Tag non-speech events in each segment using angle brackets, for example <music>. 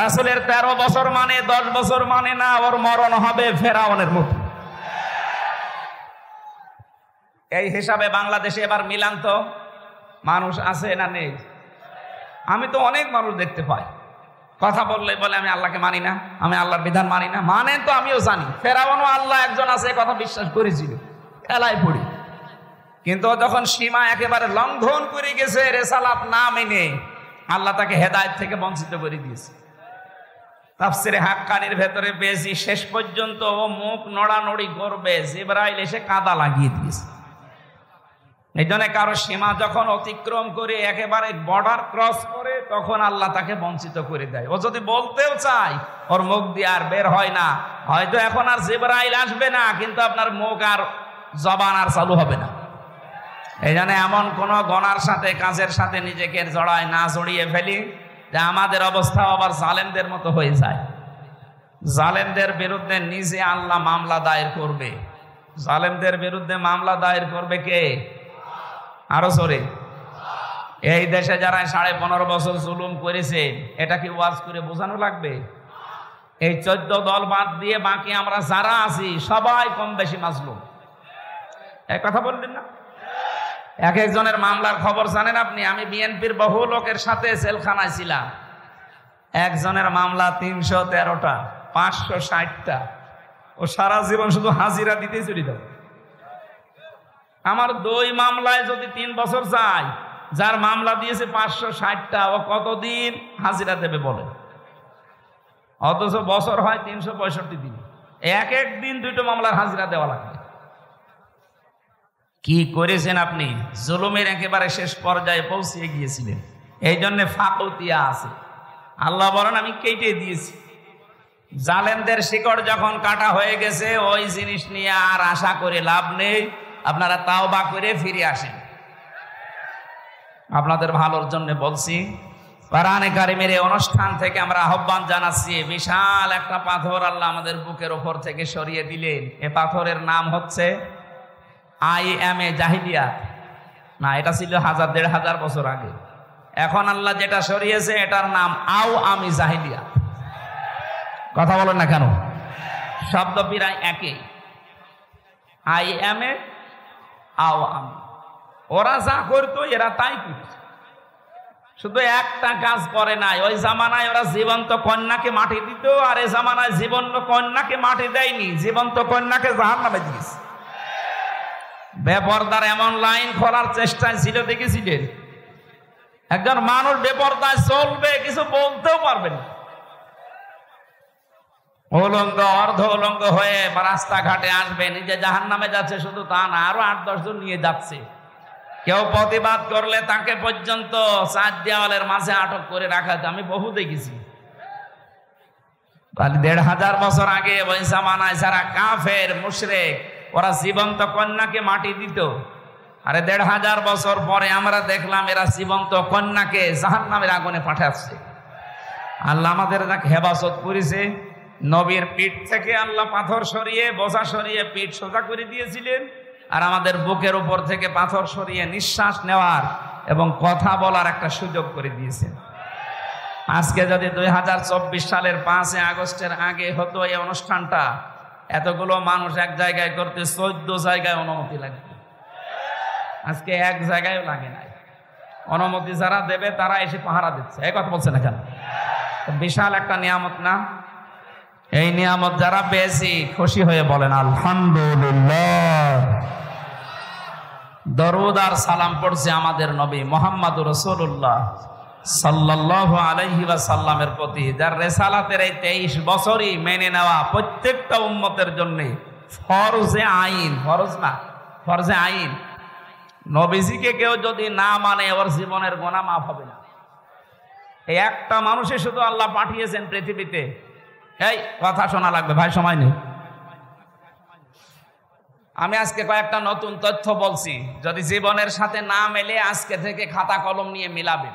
রাসুলের তেরো বছর মানে দশ বছর মানে না ওর মরণ হবে ফেরাউনের মতো এই হিসাবে বাংলাদেশে এবার মিলান তো মানুষ আছে না নেই আমি তো অনেক মানুষ দেখতে পাই কথা বললে বলে আমি আল্লাহকে মানি না আমি আল্লাহর বিধান মানি না মানেন তো আমিও জানি ফেরাউনও আল্লাহ একজন আছে কথা বিশ্বাস করেছিল খেলায় পড়ি কিন্তু যখন সীমা একেবারে লঙ্ঘন করে গেছে রেসালাত না মেনে আল্লাহ তাকে হেদায়ত থেকে বঞ্চিত করে দিয়েছে তাফসিরে হাক্কানির ভেতরে পেয়েছি শেষ পর্যন্ত ও মুখ নড়ানড়ি করবে জিব্রাইল এসে কাদা লাগিয়ে দিয়েছে এই জন্য কারো সীমা যখন অতিক্রম করে একেবারে বর্ডার ক্রস করে তখন আল্লাহ তাকে বঞ্চিত করে দেয় ও যদি বলতেও চায় ওর মুখ দিয়ে আর বের হয় না হয়তো এখন আর জিব্রাইল আসবে না কিন্তু আপনার মুখ আর জবান আর চালু হবে না এই জন্য এমন কোনো গণার সাথে কাজের সাথে নিজেকে জড়ায় না জড়িয়ে ফেলি যে আমাদের অবস্থা আবার জালেমদের মতো হয়ে যায় জালেমদের বিরুদ্ধে নিজে আল্লাহ মামলা দায়ের করবে জালেমদের বিরুদ্ধে মামলা দায়ের করবে কে আরো সরে এই দেশে যারা সাড়ে পনেরো বছর জুলুম করেছে এটা কি ওয়াজ করে বোঝানো লাগবে এই চোদ্দ দল বাদ দিয়ে বাকি আমরা যারা আছি সবাই কম বেশি মাসলুম এক কথা বললেন না এক একজনের মামলার খবর জানেন আপনি আমি বিএনপির বহু লোকের সাথে জেলখানায় ছিলাম একজনের মামলা তিনশো তেরোটা পাঁচশো ষাটটা ও সারা জীবন শুধু হাজিরা দিতে চলি দেব আমার দুই মামলায় যদি তিন বছর যায় যার মামলা দিয়েছে পাঁচশো ষাটটা ও কতদিন হাজিরা দেবে বলে অথচ বছর হয় তিনশো পঁয়ষট্টি দিন এক এক দিন দুটো মামলার হাজিরা দেওয়া লাগে কি করেছেন আপনি জুলুমের একেবারে শেষ পর্যায়ে পৌঁছিয়ে গিয়েছিলেন এই জন্যে ফাঁকতিয়া আছে আল্লাহ বরণ আমি কেটে দিয়েছি জালেনদের শিকড় যখন কাটা হয়ে গেছে ওই জিনিস নিয়ে আর আশা করে লাভ নেই আপনারা তাও বা করে ফিরে আসেন আপনাদের ভালোর জন্য বলছি পারানে কারিমের এই অনুষ্ঠান থেকে আমরা আহ্বান জানাচ্ছি বিশাল একটা পাথর আল্লাহ আমাদের বুকের ওপর থেকে সরিয়ে দিলেন এ পাথরের নাম হচ্ছে আই এম এ জাহিদিয়া না এটা ছিল হাজার দেড় হাজার বছর আগে এখন আল্লাহ যেটা সরিয়েছে এটার নাম আও আমি জাহিদিয়া কথা বলেন না কেন শব্দ প্রায় একই আই এম এ আও আমি ওরা যা করতো এরা তাই করত শুধু একটা কাজ করে নাই ওই জামানায় ওরা জীবন্ত কন্যাকে মাটি দিত আর এই জামানায় জীবন্ত কন্যাকে মাটি দেয়নি জীবন্ত কন্যাকে জাহান নামে দিয়েছে বেপরদার এমন লাইন খোলার চেষ্টায় ছিল দেখেছিলেন একজন মানুষ বেপরদায় চলবে কিছু বলতেও পারবেন অলঙ্গ অর্ধ অলঙ্গ হয়ে রাস্তাঘাটে আসবে নিজে জাহান নামে যাচ্ছে শুধু তা না আরো আট দশজন নিয়ে যাচ্ছে কেউ প্রতিবাদ করলে তাকে পর্যন্ত চার দেওয়ালের মাঝে আটক করে রাখা আমি বহু দেখেছি দেড় হাজার বছর আগে বৈশা মানায় সারা কাফের মুশরেক ওরা জীবন্ত কন্যাকে মাটি দিত আরে দেড় হাজার বছর পরে আমরা দেখলাম এরা জীবন্ত কন্যাকে জাহান নামের আগুনে পাঠাচ্ছে আল্লাহ আমাদের তাকে হেবাসত করেছে নবীর পিঠ থেকে আল্লাহ পাথর সরিয়ে বোঝা সরিয়ে পিঠ সোজা করে দিয়েছিলেন আর আমাদের বুকের উপর থেকে পাথর সরিয়ে নিঃশ্বাস নেওয়ার এবং কথা বলার একটা সুযোগ করে দিয়েছেন আজকে যদি দুই সালের পাঁচে আগস্টের আগে হতো এই অনুষ্ঠানটা এতগুলো মানুষ এক জায়গায় করতে চোদ্দ জায়গায় অনুমতি লাগবে আজকে এক জায়গায় লাগে নাই অনুমতি যারা দেবে তারা এসে পাহারা দিচ্ছে এই কথা বলছে না কেন বিশাল একটা নিয়ামত না এই নিয়ামত যারা পেয়েছি খুশি হয়ে বলেন আলহামদুলিল্লাহ দরুদার সালাম পড়ছে আমাদের নবী মোহাম্মদ রসুল্লাহ সাল্লাহ আলহি বা সাল্লামের প্রতি যার রেসালাতের এই তেইশ বছরই মেনে নেওয়া প্রত্যেকটা উন্মতের জন্যে ফরজে আইন ফরজ না ফরজে আইন নবীজিকে কেউ যদি না মানে ওর জীবনের গোনা মাফ হবে না এই একটা মানুষে শুধু আল্লাহ পাঠিয়েছেন পৃথিবীতে এই কথা শোনা লাগবে ভাই সময় নেই আমি আজকে কয়েকটা নতুন তথ্য বলছি যদি জীবনের সাথে না মেলে আজকে থেকে খাতা কলম নিয়ে মিলাবেন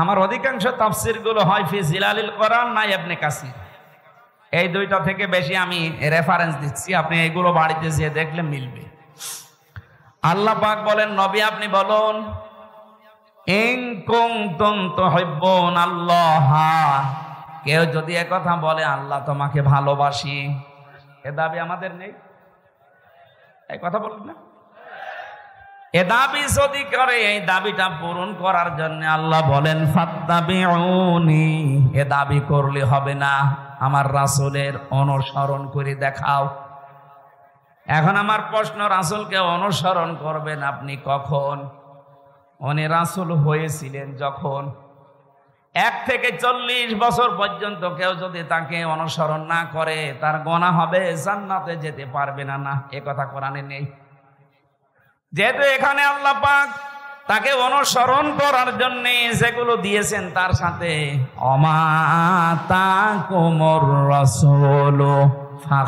আমার অধিকাংশ তাফসিরগুলো হয় ফি জিলালিল কোরআন নাই আপনি কাছে এই দুইটা থেকে বেশি আমি রেফারেন্স দিচ্ছি আপনি এগুলো বাড়িতে যেয়ে দেখলে মিলবে আল্লাহ পাক বলেন নবী আপনি বলুন কেউ যদি কথা বলে আল্লাহ তোমাকে ভালোবাসি এ দাবি আমাদের নেই এই কথা বলুন না এ দাবি যদি করে এই দাবিটা পূরণ করার জন্য আল্লাহ বলেন ফাত্তাবিউনি এ দাবি করলে হবে না আমার রাসুলের অনুসরণ করে দেখাও এখন আমার প্রশ্ন রাসুলকে অনুসরণ করবেন আপনি কখন উনি রাসুল হয়েছিলেন যখন এক থেকে চল্লিশ বছর পর্যন্ত কেউ যদি তাকে অনুসরণ না করে তার গোনা হবে জান্নাতে যেতে পারবে না না এ কথা কোরআনে নেই যেহেতু এখানে আল্লাহ পাক তাকে অনুসরণ করার জন্য যেগুলো দিয়েছেন তার সাথে অমাতা কোমর রসল আমার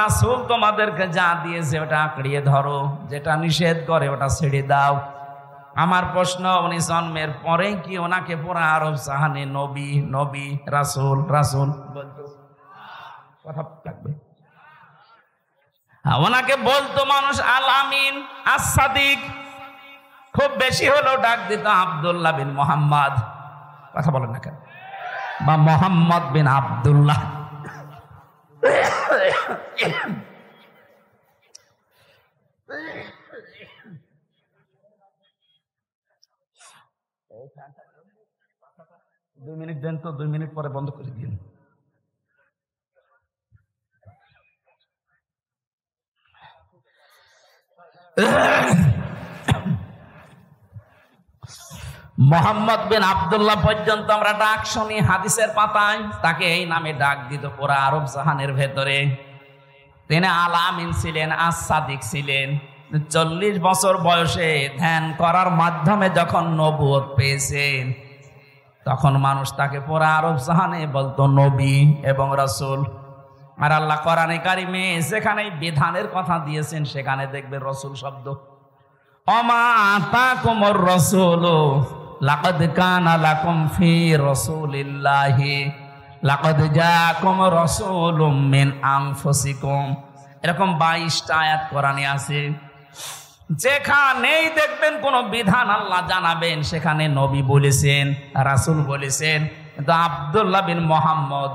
রাসুল তোমাদেরকে যা দিয়েছে ওটা আঁকড়িয়ে ধরো যেটা নিষেধ করে ওটা ছেড়ে দাও আমার প্রশ্ন উনি জন্মের পরে কি ওনাকে পুরা আরব সাহানে নবী নবী রাসুল রাসুল কথা হ্যাঁ, ওনাকে বলতো মানুষ আল আমিন আসাদিক খুব বেশি হলো ডাক দিত আবদুল্লাহ বিন মোহাম্মদ কথা বলেন না কেন বা মোহাম্মদ বিন আবদুল্লাহ Yeah. দুই মিনিট দেন তো দুই মিনিট পরে বন্ধ করে দিন মোহাম্মদ বিন আবদুল্লাহ পর্যন্ত আমরা ডাক শুনি হাদিসের পাতায় তাকে এই নামে ডাক দিত পুরা আরব জাহানের ভেতরে তিনি আমিন ছিলেন আসাদিক ছিলেন চল্লিশ বছর বয়সে ধ্যান করার মাধ্যমে যখন নবুয়ত পেয়েছেন তখন মানুষ তাকে পরা আরব সাহানে বলতো নবী এবং রসুল আর আল্লাহ কোরআনে মেয়ে সেখানে বিধানের কথা দিয়েছেন সেখানে দেখবে রসুল শব্দ অমাতা কোমর রসুল লাকদ কানা লাকুম ফি রসুলিল্লাহি লাকদ জাকুম রসুলুম মিন আনফুসিকুম এরকম বাইশটা আয়াত কোরআনে আছে যেখানেই দেখবেন কোনো বিধান আল্লাহ জানাবেন সেখানে নবী বলেছেন রাসুল বলেছেন কিন্তু আবদুল্লাহ বিন মোহাম্মদ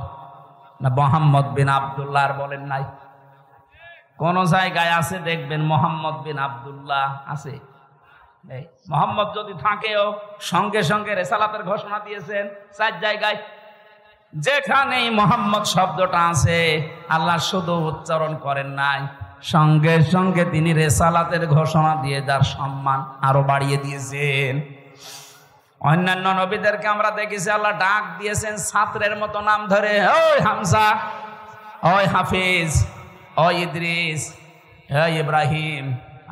না মোহাম্মদ বিন আবদুল্লাহ আর বলেন নাই কোন জায়গায় আছে দেখবেন মোহাম্মদ বিন আবদুল্লাহ আছে মোহাম্মদ যদি থাকেও সঙ্গে সঙ্গে রেসালাতের ঘোষণা দিয়েছেন চার জায়গায় যেখানেই মোহাম্মদ শব্দটা আছে আল্লাহ শুধু উচ্চারণ করেন নাই সঙ্গে সঙ্গে তিনি রেসালাতের ঘোষণা দিয়ে তার সম্মান আরো বাড়িয়ে দিয়েছেন অন্যান্য নবীদেরকে আমরা দেখেছি আল্লাহ ডাক দিয়েছেন ছাত্রের মতো নাম ধরে ওই হামসা ওই হাফিজ ওই ইদ্রিস হ্যাঁ ইব্রাহিম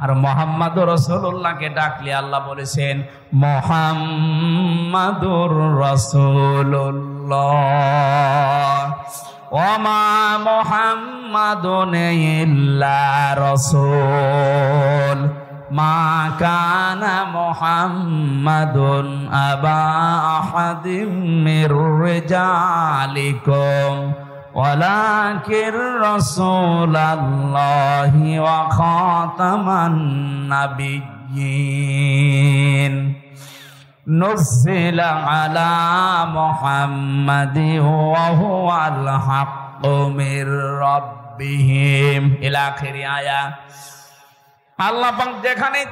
আর মোহাম্মদ রসুল্লাহকে ডাকলে আল্লাহ বলেছেন মোহাম্মদুর রসুল্লা ওমা মোহাম্মদন ইল্লা রসুল মা কানা মোহাম্মদুন আবা আহাদিম রিজালিকুম ولكن رسول نزل যেখানেই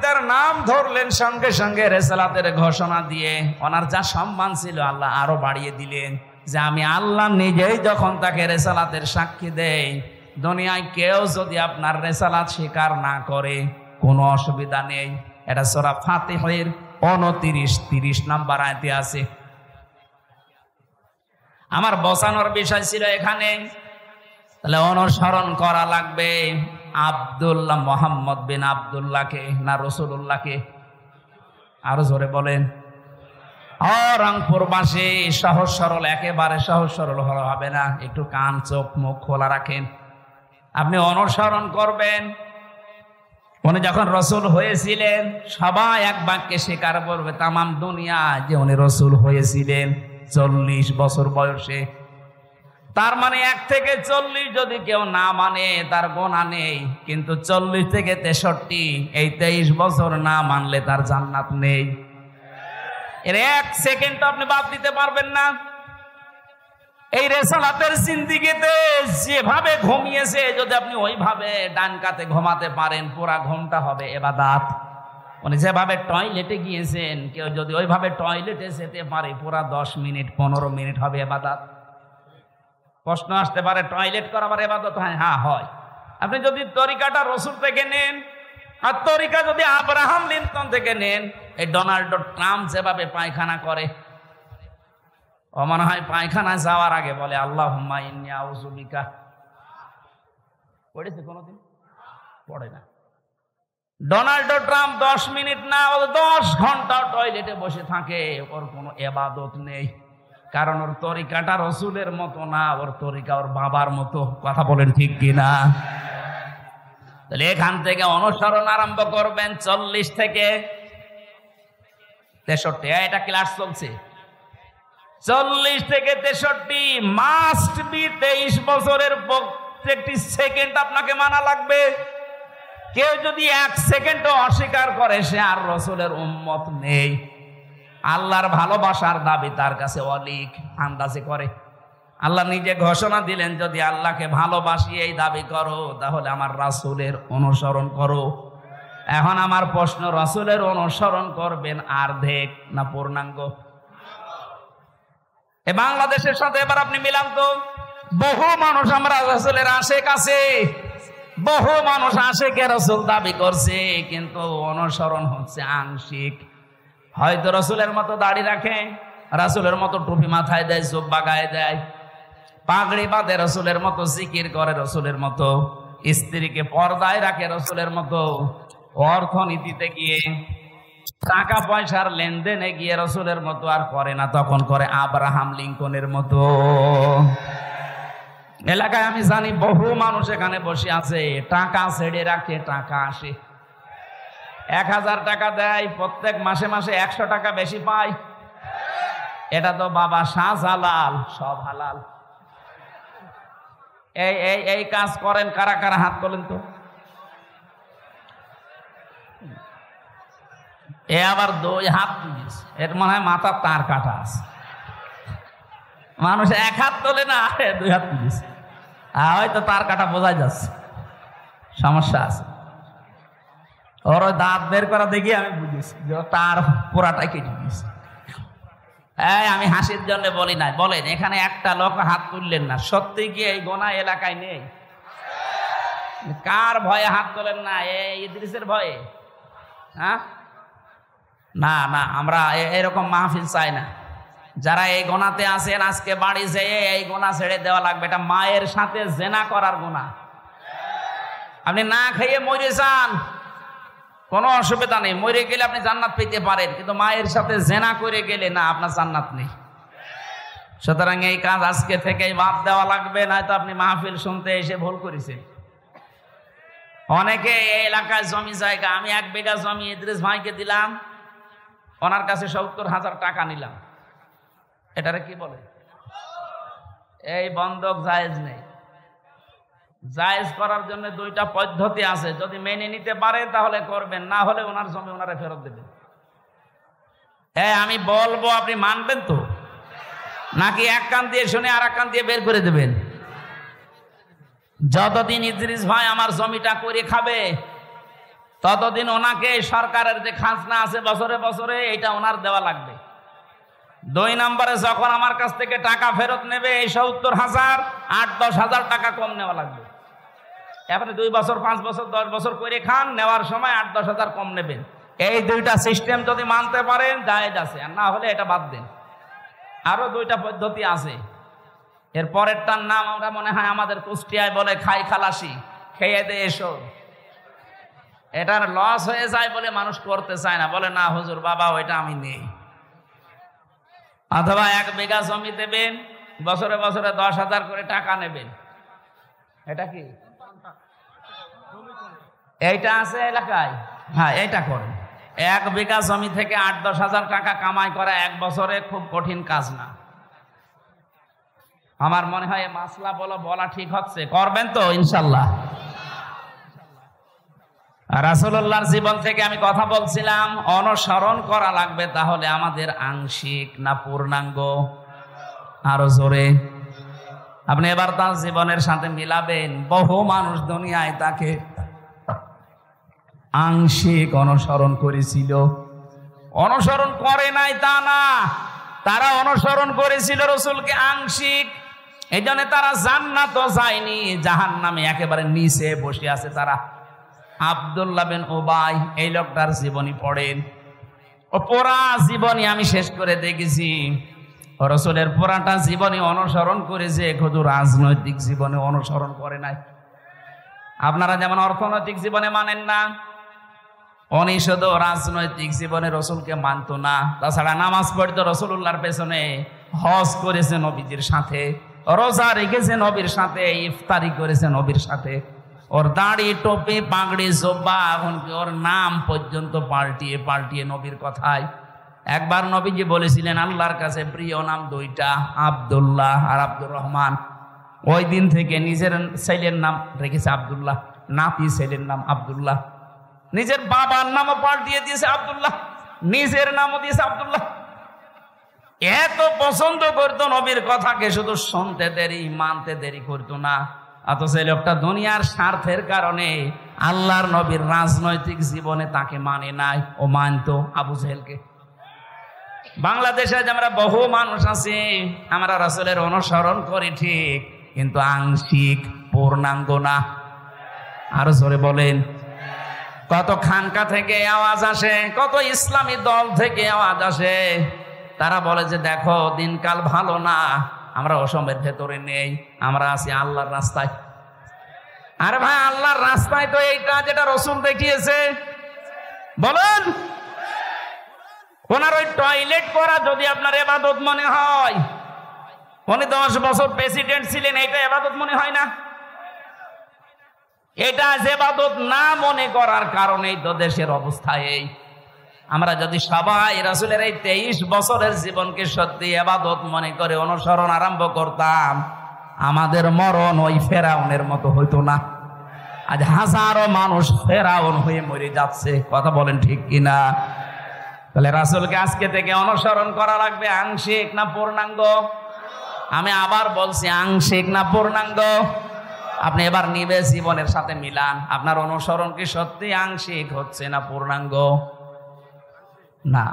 তার নাম ধরলেন সঙ্গে সঙ্গে রেসালাতের ঘোষণা দিয়ে ওনার যা সম্মান ছিল আল্লাহ আরো বাড়িয়ে দিলেন যে আমি আল্লাহ নিজেই যখন তাকে রেসালাতের সাক্ষী দেই দুনিয়ায় কেউ যদি আপনার রেসালাত স্বীকার না করে কোনো অসুবিধা নেই এটা সোরা হয়ে অনতিরিশ তিরিশ নাম্বার আয়তে আছে আমার বসানোর বিষয় ছিল এখানে তাহলে অনুসরণ করা লাগবে আবদুল্লাহ মোহাম্মদ বিন আবদুল্লাহকে না রসুল্লাহকে আরো জোরে বলেন অরংপুরবাসী সহজ সরল একেবারে সহজ সরল হবে না একটু কান চোখ মুখ খোলা রাখেন আপনি অনুসরণ করবেন উনি যখন রসুল হয়েছিলেন সবাই এক বাক্যে স্বীকার করবে তামাম দুনিয়া যে উনি রসুল হয়েছিলেন চল্লিশ বছর বয়সে তার মানে এক থেকে চল্লিশ যদি কেউ না মানে তার গোনা নেই কিন্তু চল্লিশ থেকে তেষট্টি এই তেইশ বছর না মানলে তার জান্নাত নেই এর এক সেকেন্ড তো আপনি বাদ দিতে পারবেন না এই রেসালাতের সিন্দিগিতে যেভাবে ঘুমিয়েছে যদি আপনি ওইভাবে ডান কাতে ঘুমাতে পারেন পুরা ঘুমটা হবে এবার দাঁত উনি যেভাবে টয়লেটে গিয়েছেন কেউ যদি ওইভাবে টয়লেটে যেতে পারে পুরা দশ মিনিট পনেরো মিনিট হবে এবাদাত প্রশ্ন আসতে পারে টয়লেট করাবার এবাদত হয় হ্যাঁ হয় আপনি যদি তরিকাটা রসুল থেকে নেন আর তরিকা যদি আব্রাহাম লিনটন থেকে নেন এই ডোনাল্ড ট্রাম্প যেভাবে পায়খানা করে ও মনে হয় পায়খানায় যাওয়ার আগে বলে আল্লাহ হুম্মাইনিকা পড়েছে কোনোদিন পড়ে না ডোনাল্ড ট্রাম্প দশ মিনিট না দশ ঘন্টা টয়লেটে বসে থাকে ওর কোনো এবাদত নেই কারণ ওর তরিকাটা রসুলের মতো না ওর তরিকা ওর বাবার মতো কথা বলেন ঠিক কিনা তাহলে এখান থেকে অনুসরণ আরম্ভ করবেন চল্লিশ থেকে তেষট্টি হ্যাঁ, এটা ক্লাস চলছে চল্লিশ থেকে তেষট্টি মাস্ট বি তেইশ বছরের প্রত্যেকটি সেকেন্ড আপনাকে মানা লাগবে কেউ যদি এক সেকেন্ডও অস্বীকার করে সে আর রসুলের উম্মত নেই আল্লাহর ভালোবাসার দাবি তার কাছে অলিক আন্দাজে করে আল্লাহ নিজে ঘোষণা দিলেন যদি আল্লাহকে ভালোবাসি এই দাবি করো তাহলে আমার রাসুলের অনুসরণ করো এখন আমার প্রশ্ন রাসুলের অনুসরণ করবেন আর্ধেক না পূর্ণাঙ্গ এ বাংলাদেশের সাথে এবার আপনি মিলান তো বহু মানুষ আমরা রসুলের আশে কাছে বহু মানুষ কে রসুল দাবি করছে কিন্তু অনুসরণ হচ্ছে আংশিক হয়তো রসুলের মতো দাড়ি রাখে রাসুলের মতো টুপি মাথায় দেয় চোখ বাগায় দেয় পাগড়ি বাঁধে রসুলের মতো জিকির করে রসুলের মতো স্ত্রীকে পর্দায় রাখে রসুলের মতো অর্থনীতিতে গিয়ে টাকা পয়সার লেনদেনে গিয়ে রসুলের মতো আর করে না তখন করে আব্রাহাম লিঙ্কনের মতো এলাকায় আমি জানি বহু মানুষ এখানে বসে আছে টাকা ছেড়ে রাখে টাকা আসে এক হাজার টাকা দেয় প্রত্যেক মাসে মাসে একশো টাকা বেশি পায় এটা তো বাবা সাজ হালাল সব হালাল এই এই কাজ করেন কারা কারা হাত বলেন তো এ আবার দুই হাত তুলেছে এর মনে হয় মাথা তার কাটা আছে মানুষ এক হাত তোলে না আরে দুই হাত তুলেছে হয়তো তার কাটা বোঝাই যাচ্ছে সমস্যা আছে ওর ওই দাঁত বের করা দেখি আমি বুঝেছি যে তার পোড়াটা কেটে দিয়েছে এই আমি হাসির জন্য বলি না বলেন এখানে একটা লোক হাত তুললেন না সত্যি কি এই গোনা এলাকায় নেই কার ভয়ে হাত তোলেন না এই ইদ্রিসের ভয়ে হ্যাঁ না না আমরা এরকম মাহফিল চাই না যারা এই গোনাতে আছেন আজকে বাড়ি যেয়ে এই গোনা ছেড়ে দেওয়া লাগবে এটা মায়ের সাথে জেনা করার গোনা আপনি না খেয়ে মরে যান কোনো অসুবিধা নেই মরে গেলে আপনি জান্নাত পেতে পারেন কিন্তু মায়ের সাথে জেনা করে গেলে না আপনার জান্নাত নেই সুতরাং এই কাজ আজকে থেকেই বাদ দেওয়া লাগবে নয়তো আপনি মাহফিল শুনতে এসে ভুল করেছেন অনেকে এই এলাকায় জমি জায়গা আমি এক বিঘা জমি ইদ্রিস ভাইকে দিলাম ওনার কাছে সত্তর হাজার টাকা নিলাম এটারে কি বলে এই বন্ধক জায়েজ নেই জায়েজ করার জন্য দুইটা পদ্ধতি আছে যদি মেনে নিতে পারে তাহলে করবেন না হলে ওনার জমি ওনারা ফেরত দেবেন হ্যাঁ আমি বলবো আপনি মানবেন তো নাকি এক কান দিয়ে শুনে আর এক কান দিয়ে বের করে দেবেন যতদিন ইদ্রিস ভাই আমার জমিটা করে খাবে ততদিন ওনাকে সরকারের যে খাজনা আছে বছরে বছরে এটা ওনার দেওয়া লাগবে দুই নম্বরে যখন আমার কাছ থেকে টাকা ফেরত নেবে এই সত্তর হাজার আট দশ হাজার টাকা কম নেওয়া লাগবে আপনি দুই বছর পাঁচ বছর দশ বছর করে খান নেওয়ার সময় আট দশ হাজার কম নেবেন এই দুইটা সিস্টেম যদি মানতে পারেন জায়েজ আছে আর না হলে এটা বাদ দেন আরও দুইটা পদ্ধতি আছে এর পরেরটার নাম আমরা মনে হয় আমাদের কুষ্টিয়ায় বলে খাই খালাসি খেয়ে দে এসো এটার লস হয়ে যায় বলে মানুষ করতে চায় না বলে না হুজুর বাবা ওইটা আমি নেই অথবা এক বিঘা জমি দেবেন বছরে বছরে দশ হাজার করে টাকা নেবেন এটা কি এইটা আছে এলাকায় হ্যাঁ এইটা করেন এক বিঘা জমি থেকে আট দশ হাজার টাকা কামাই করা এক বছরে খুব কঠিন কাজ না আমার মনে হয় মাসলা বলো বলা ঠিক হচ্ছে করবেন তো ইনশাল্লাহ রাসুল্লাহর জীবন থেকে আমি কথা বলছিলাম অনুসরণ করা লাগবে তাহলে আমাদের আংশিক না পূর্ণাঙ্গ আরো জোরে আপনি এবার তার জীবনের সাথে মিলাবেন বহু মানুষ দুনিয়ায় তাকে আংশিক অনুসরণ করেছিল অনুসরণ করে নাই তা না তারা অনুসরণ করেছিল রসুলকে আংশিক এই জন্য তারা জান্নাত যায়নি জাহান নামে একেবারে নিচে বসে আছে তারা আবদুল্লাহ বিন ওবাই এই লোকটার জীবনী পড়েন ও পোড়া জীবনী আমি শেষ করে দেখেছি রসুলের পোড়াটা জীবনী অনুসরণ করেছে শুধু রাজনৈতিক জীবনে অনুসরণ করে নাই আপনারা যেমন অর্থনৈতিক জীবনে মানেন না উনি রাজনৈতিক জীবনে রসুলকে মানত না তাছাড়া নামাজ পড়তো রসুল্লাহর পেছনে হজ করেছে নবীজির সাথে রোজা রেখেছে নবীর সাথে ইফতারি করেছে নবীর সাথে ওর দাড়ি টোপি পাগড়ি জোব্বা কি ওর নাম পর্যন্ত পাল্টিয়ে পাল্টিয়ে নবীর কথায় একবার নবীজি বলেছিলেন আল্লাহর কাছে প্রিয় নাম দুইটা আবদুল্লাহ আর আব্দুর রহমান ওই দিন থেকে নিজের ছেলের নাম রেখেছে আবদুল্লাহ নাতি ছেলের নাম আবদুল্লাহ নিজের বাবার নামও পাল্টিয়ে দিয়েছে আবদুল্লাহ নিজের নামও দিয়েছে আবদুল্লাহ এত পছন্দ করতো নবীর কথাকে শুধু শুনতে দেরি মানতে দেরি করতো না অথচ এই লোকটা দুনিয়ার স্বার্থের কারণে আল্লাহর নবীর রাজনৈতিক জীবনে তাকে মানে নাই ও মানত আবু জেহেলকে বাংলাদেশে যে আমরা বহু মানুষ আছি আমরা রাসুলের অনুসরণ করি ঠিক কিন্তু আংশিক পূর্ণাঙ্গ না আরো জোরে বলেন কত খানকা থেকে আওয়াজ আসে কত ইসলামী দল থেকে আওয়াজ আসে তারা বলে যে দেখো দিনকাল ভালো না আমরা অসমের ভেতরে নেই আমরা আছি আল্লাহর রাস্তায় আরে ভাই আল্লাহর রাস্তায় তো এইটা যেটা রসুন দেখিয়েছে বলেন ওনার ওই টয়লেট করা যদি আপনার এবাদত মনে হয় উনি দশ বছর প্রেসিডেন্ট ছিলেন এটা এবাদত মনে হয় না এটা এবাদত না মনে করার কারণেই তো দেশের অবস্থা এই আমরা যদি সবাই রাসুলের এই তেইশ বছরের জীবনকে সত্যি এবাদত মনে করে অনুসরণ আরম্ভ করতাম আমাদের মরণ ওই ফেরাউনের মতো হইতো না আজ হাজারো মানুষ ফেরাউন হয়ে মরে যাচ্ছে কথা বলেন ঠিক কিনা তাহলে রাসুলকে আজকে থেকে অনুসরণ করা লাগবে আংশিক না পূর্ণাঙ্গ আমি আবার বলছি আংশিক না পূর্ণাঙ্গ আপনি এবার নিবে জীবনের সাথে মিলান আপনার অনুসরণ কি সত্যি আংশিক হচ্ছে না পূর্ণাঙ্গ না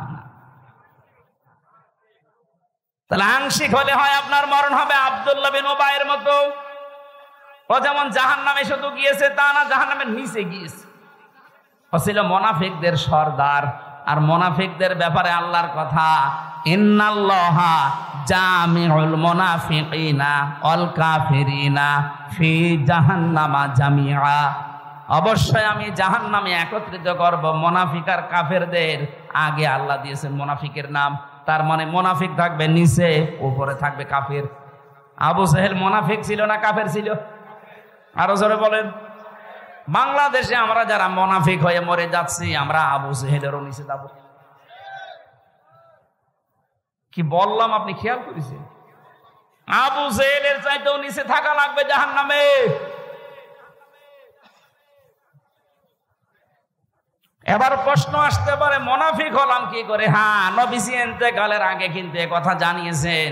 তাহলে আংশিক হলে হয় আপনার মরণ হবে আবদুল্লাহ বিন ওবায়ের মতো ও যেমন জাহান নামে শুধু গিয়েছে তা না জাহান নামের নিচে গিয়েছে ও ছিল মনাফিকদের সর্দার আর মোনাফিকদের ব্যাপারে আল্লাহর কথা ইন্নাল্লাহা জামিউল না অলকা কাফিরিনা ফি জাহান্নামা জামিয়া অবশ্যই আমি জাহান নামে একত্রিত করব মোনাফিকার কাফেরদের আগে আল্লাহ দিয়েছেন মোনাফিকের নাম তার মানে মোনাফিক থাকবে নিচে উপরে থাকবে কাফের আবু সাহেল মোনাফিক ছিল না কাফের ছিল আরো জোরে বলেন বাংলাদেশে আমরা যারা মোনাফিক হয়ে মরে যাচ্ছি আমরা আবু সেহেলেরও নিচে যাব কি বললাম আপনি খেয়াল করেছেন আবু সেহেলের চাইতেও নিচে থাকা লাগবে জাহান নামে এবার প্রশ্ন আসতে পারে মোনাফিক হলাম কি করে হ্যাঁ নবীজি এতেকালের আগে কিন্তু কথা জানিয়েছেন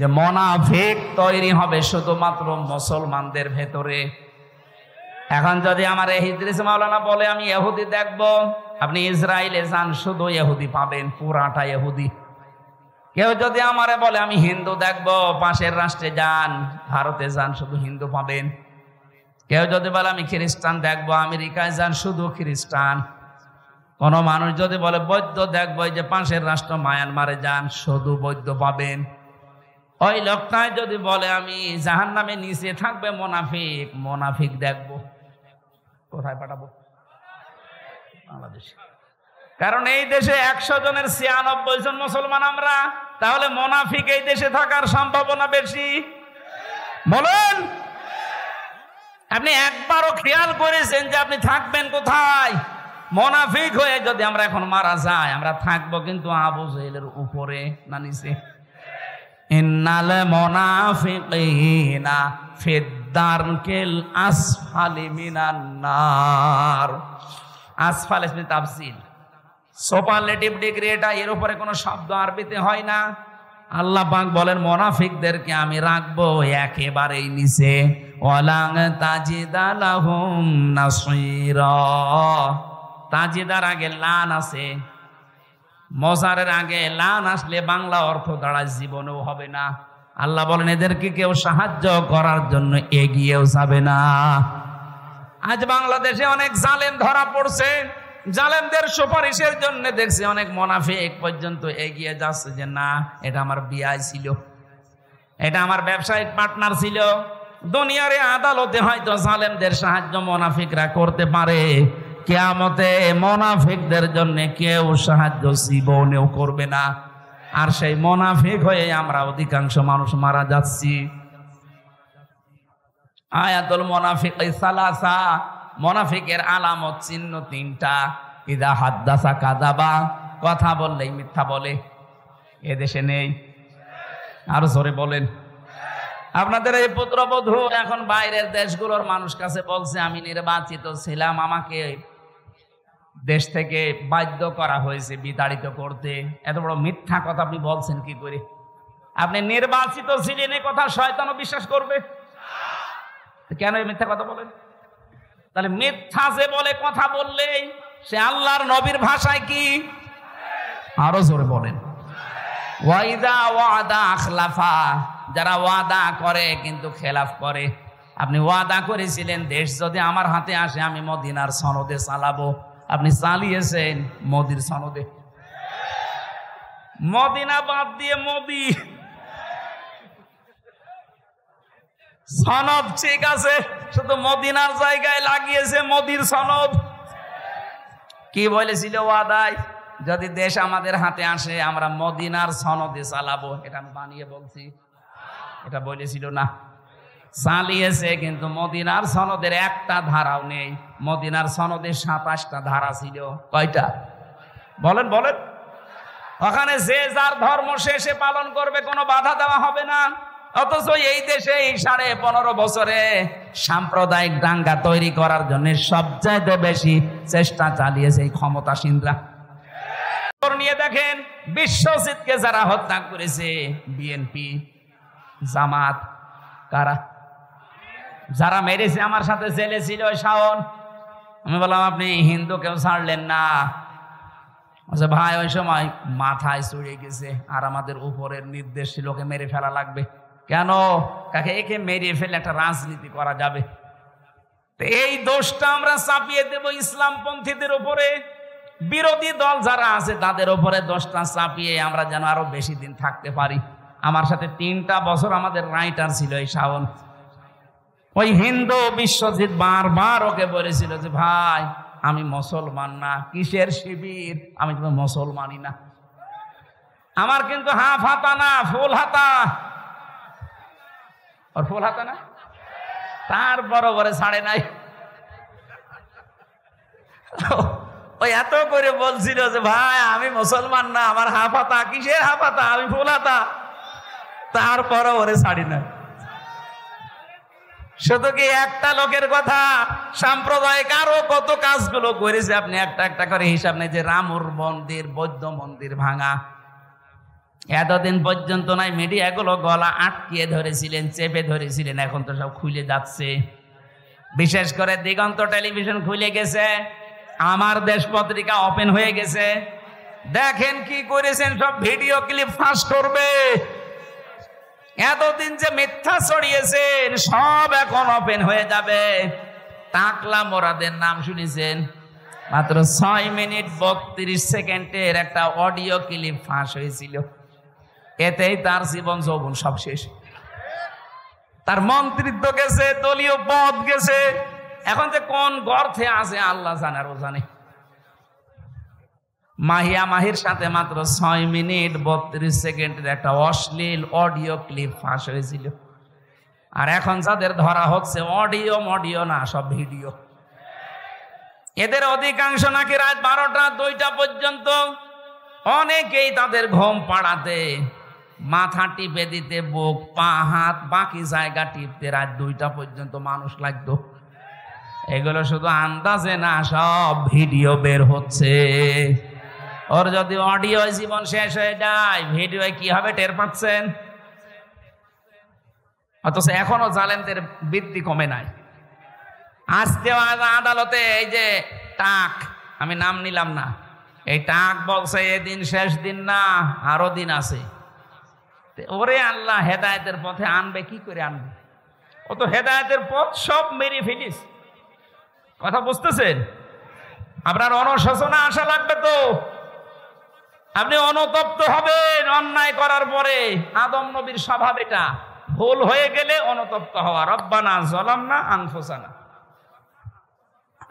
যে মোনাফিক তৈরি হবে শুধুমাত্র মুসলমানদের ভেতরে এখন যদি আমার হিদ্রিস মাওলানা বলে আমি এহুদি দেখব আপনি ইসরায়েলে যান শুধু এহুদি পাবেন পুরাটা এহুদি কেউ যদি আমারে বলে আমি হিন্দু দেখব পাশের রাষ্ট্রে যান ভারতে যান শুধু হিন্দু পাবেন কেউ যদি বলে আমি খ্রিস্টান দেখব আমেরিকায় যান শুধু খ্রিস্টান কোন মানুষ যদি বলে বৈদ্য দেখবো যে পাশের রাষ্ট্র মায়ানমারে যান শুধু বৈদ্য পাবেন ওই লোকটায় যদি বলে আমি জাহান নামে নিচে থাকবে মোনাফিক মোনাফিক দেখব কোথায় পাঠাবো বাংলাদেশে কারণ এই দেশে একশো জনের ছিয়ানব্বই জন মুসলমান আমরা তাহলে মোনাফিক এই দেশে থাকার সম্ভাবনা বেশি বলেন আপনি একবারও খেয়াল করেছেন যে আপনি থাকবেন কোথায় মোনাফিক হয়ে যদি আমরা এখন মারা যাই আমরা থাকবো কিন্তু আবু জেলের উপরে না নিচে ইন্নাল মোনাফিকিনা ফিদ্দার কেল আসফালি মিনান্নার আসফাল ইসমে তাফসিল সুপারলেটিভ ডিগ্রি এটা এর উপরে কোনো শব্দ আরবিতে হয় না আল্লাহ পাক বলেন মোনাফিকদেরকে আমি রাখবো একেবারেই নিচে ওয়ালাং তাজিদালাহুম নাসীরা তাজিদার আগে লান আছে মজারের আগে লান আসলে বাংলা অর্থ দাঁড়ায় জীবনেও হবে না আল্লাহ বলেন এদেরকে কেউ সাহায্য করার জন্য এগিয়েও যাবে না আজ বাংলাদেশে অনেক জালেম ধরা পড়ছে জালেমদের সুপারিশের জন্য দেখছি অনেক এক পর্যন্ত এগিয়ে যাচ্ছে যে না এটা আমার বিয়ায় ছিল এটা আমার ব্যবসায়িক পার্টনার ছিল দুনিয়ারে আদালতে হয়তো জালেমদের সাহায্য মোনাফিকরা করতে পারে কেয়ামতে মোনাফিকদের জন্য কেউ সাহায্য জীবনেও করবে না আর সেই মোনাফিক হয়ে আমরা অধিকাংশ মানুষ মারা যাচ্ছি আয়াতুল মোনাফিক সালাসা মোনাফিকের আলামত চিহ্ন তিনটা ইদা হাদ্দাসা কাদাবা কথা বললেই মিথ্যা বলে এ দেশে নেই আরো জোরে বলেন আপনাদের এই পুত্রবধূ এখন বাইরের দেশগুলোর মানুষ কাছে বলছে আমি নির্বাচিত ছিলাম আমাকে দেশ থেকে বাধ্য করা হয়েছে বিতাড়িত করতে এত বড় মিথ্যা কথা আপনি বলছেন কি করে আপনি নির্বাচিত ছিলেন এই কথা শয়তানও বিশ্বাস করবে কেন এই মিথ্যা কথা বলেন তাহলে মিথ্যা যে বলে কথা বললে সে আল্লাহর নবীর ভাষায় কি আরো জোরে বলেন ওয়াইদা ওয়াদা আখলাফা যারা ওয়াদা করে কিন্তু খেলাফ করে আপনি ওয়াদা করেছিলেন দেশ যদি আমার হাতে আসে আমি মদিনার সনদে চালাবো আপনি চালিয়েছেন মদির সনদে মদিনা বাদ দিয়ে মোদি সনদ ঠিক আছে শুধু মদিনার জায়গায় লাগিয়েছে মোদির সনদ কি বলেছিল ওয়াদাই যদি দেশ আমাদের হাতে আসে আমরা মদিনার সনদে চালাবো এটা আমি বানিয়ে বলছি এটা বলেছিল না চালিয়েছে কিন্তু মদিনার সনদের একটা ধারাও নেই মদিনার সনদের সাতাশটা ধারা ছিল কয়টা বলেন বলেন ওখানে যে যার ধর্ম শেষে পালন করবে কোনো বাধা দেওয়া হবে না অথচ এই দেশে এই সাড়ে পনেরো বছরে সাম্প্রদায়িক দাঙ্গা তৈরি করার জন্য সবচাইতে বেশি চেষ্টা চালিয়েছে এই ক্ষমতাসীনরা নিয়ে দেখেন বিশ্বজিৎকে যারা হত্যা করেছে বিএনপি জামাত কারা যারা মেরেছে আমার সাথে জেলে ছিল শাওন আমি বললাম আপনি হিন্দু কেউ ছাড়লেন না ভাই ওই সময় মাথায় চড়ে গেছে আর আমাদের উপরের নির্দেশ ছিল ওকে মেরে ফেলা লাগবে কেন কাকে একে মেরিয়ে ফেলে একটা রাজনীতি করা যাবে এই দোষটা আমরা চাপিয়ে দেব ইসলামপন্থীদের উপরে বিরোধী দল যারা আছে তাদের উপরে দোষটা চাপিয়ে আমরা যেন আরো বেশি দিন থাকতে পারি আমার সাথে তিনটা বছর আমাদের রাইটার ছিল এই শাওন ওই হিন্দু বিশ্বজিৎ বারবার ওকে বলেছিল যে ভাই আমি মুসলমান না কিসের শিবির আমি কিন্তু মুসলমানই না আমার কিন্তু হাফ হাতা না ফুল হাতা ওর ফুল হাতা না তার বরাবরে ছাড়ে নাই ওই এত করে বলছিল যে ভাই আমি মুসলমান না আমার হাফ হাতা কিসের হাফ হাতা আমি ফুল হাতা তারপরও ওরে ছাড়ি নাই শুধু কি একটা লোকের কথা সাম্প্রদায়িক আরো কত কাজগুলো করেছে আপনি একটা একটা করে হিসাব নেই যে রামুর মন্দির বৌদ্ধ মন্দির ভাঙা এতদিন পর্যন্ত নাই মিডিয়াগুলো গলা আটকিয়ে ধরেছিলেন চেপে ধরেছিলেন এখন তো সব খুলে যাচ্ছে বিশেষ করে দিগন্ত টেলিভিশন খুলে গেছে আমার দেশ পত্রিকা ওপেন হয়ে গেছে দেখেন কি করেছেন সব ভিডিও ক্লিপ ফাঁস করবে এতদিন যে মিথ্যা ছড়িয়েছেন সব এখন ওপেন হয়ে যাবে তাকলা মোরাদের নাম শুনেছেন মাত্র ছয় মিনিট বত্রিশ সেকেন্ডের একটা অডিও ক্লিপ ফাঁস হয়েছিল এতেই তার জীবন যৌবন সব শেষ তার মন্ত্রিত্ব গেছে দলীয় পদ গেছে এখন যে কোন গর্থে আছে আল্লাহ জানার ও জানে মাহিয়া মাহির সাথে মাত্র ছয় মিনিট বত্রিশ সেকেন্ডের একটা অশ্লীল অডিও ক্লিপ ফাঁস হয়েছিল আর এখন যাদের ধরা হচ্ছে অডিও মডিও না সব ভিডিও এদের অধিকাংশ নাকি রাত বারোটা দুইটা পর্যন্ত অনেকেই তাদের ঘুম পাড়াতে মাথা টিপে দিতে বুক পা হাত বাকি জায়গা টিপতে রাত দুইটা পর্যন্ত মানুষ লাগতো এগুলো শুধু আন্দাজে না সব ভিডিও বের হচ্ছে ওর যদি অডিও জীবন শেষ হয়ে যায় ভিডিও কি হবে টের পাচ্ছেন অথচ এখনো জালেনদের বৃত্তি কমে নাই আজকেও আদালতে এই যে টাক আমি নাম নিলাম না এই টাক বলছে এদিন শেষ দিন না আরো দিন আছে ওরে আল্লাহ হেদায়তের পথে আনবে কি করে আনবে ও তো হেদায়তের পথ সব মেরি ফেলিস কথা বুঝতেছেন আপনার অনুশোচনা আসা লাগবে তো আপনি অনতপ্ত হবেন অন্যায় করার পরে আদম নবীর স্বভাব এটা ভুল হয়ে গেলে অনতপ্ত হওয়া রব্বানা জলাম না আনফোসানা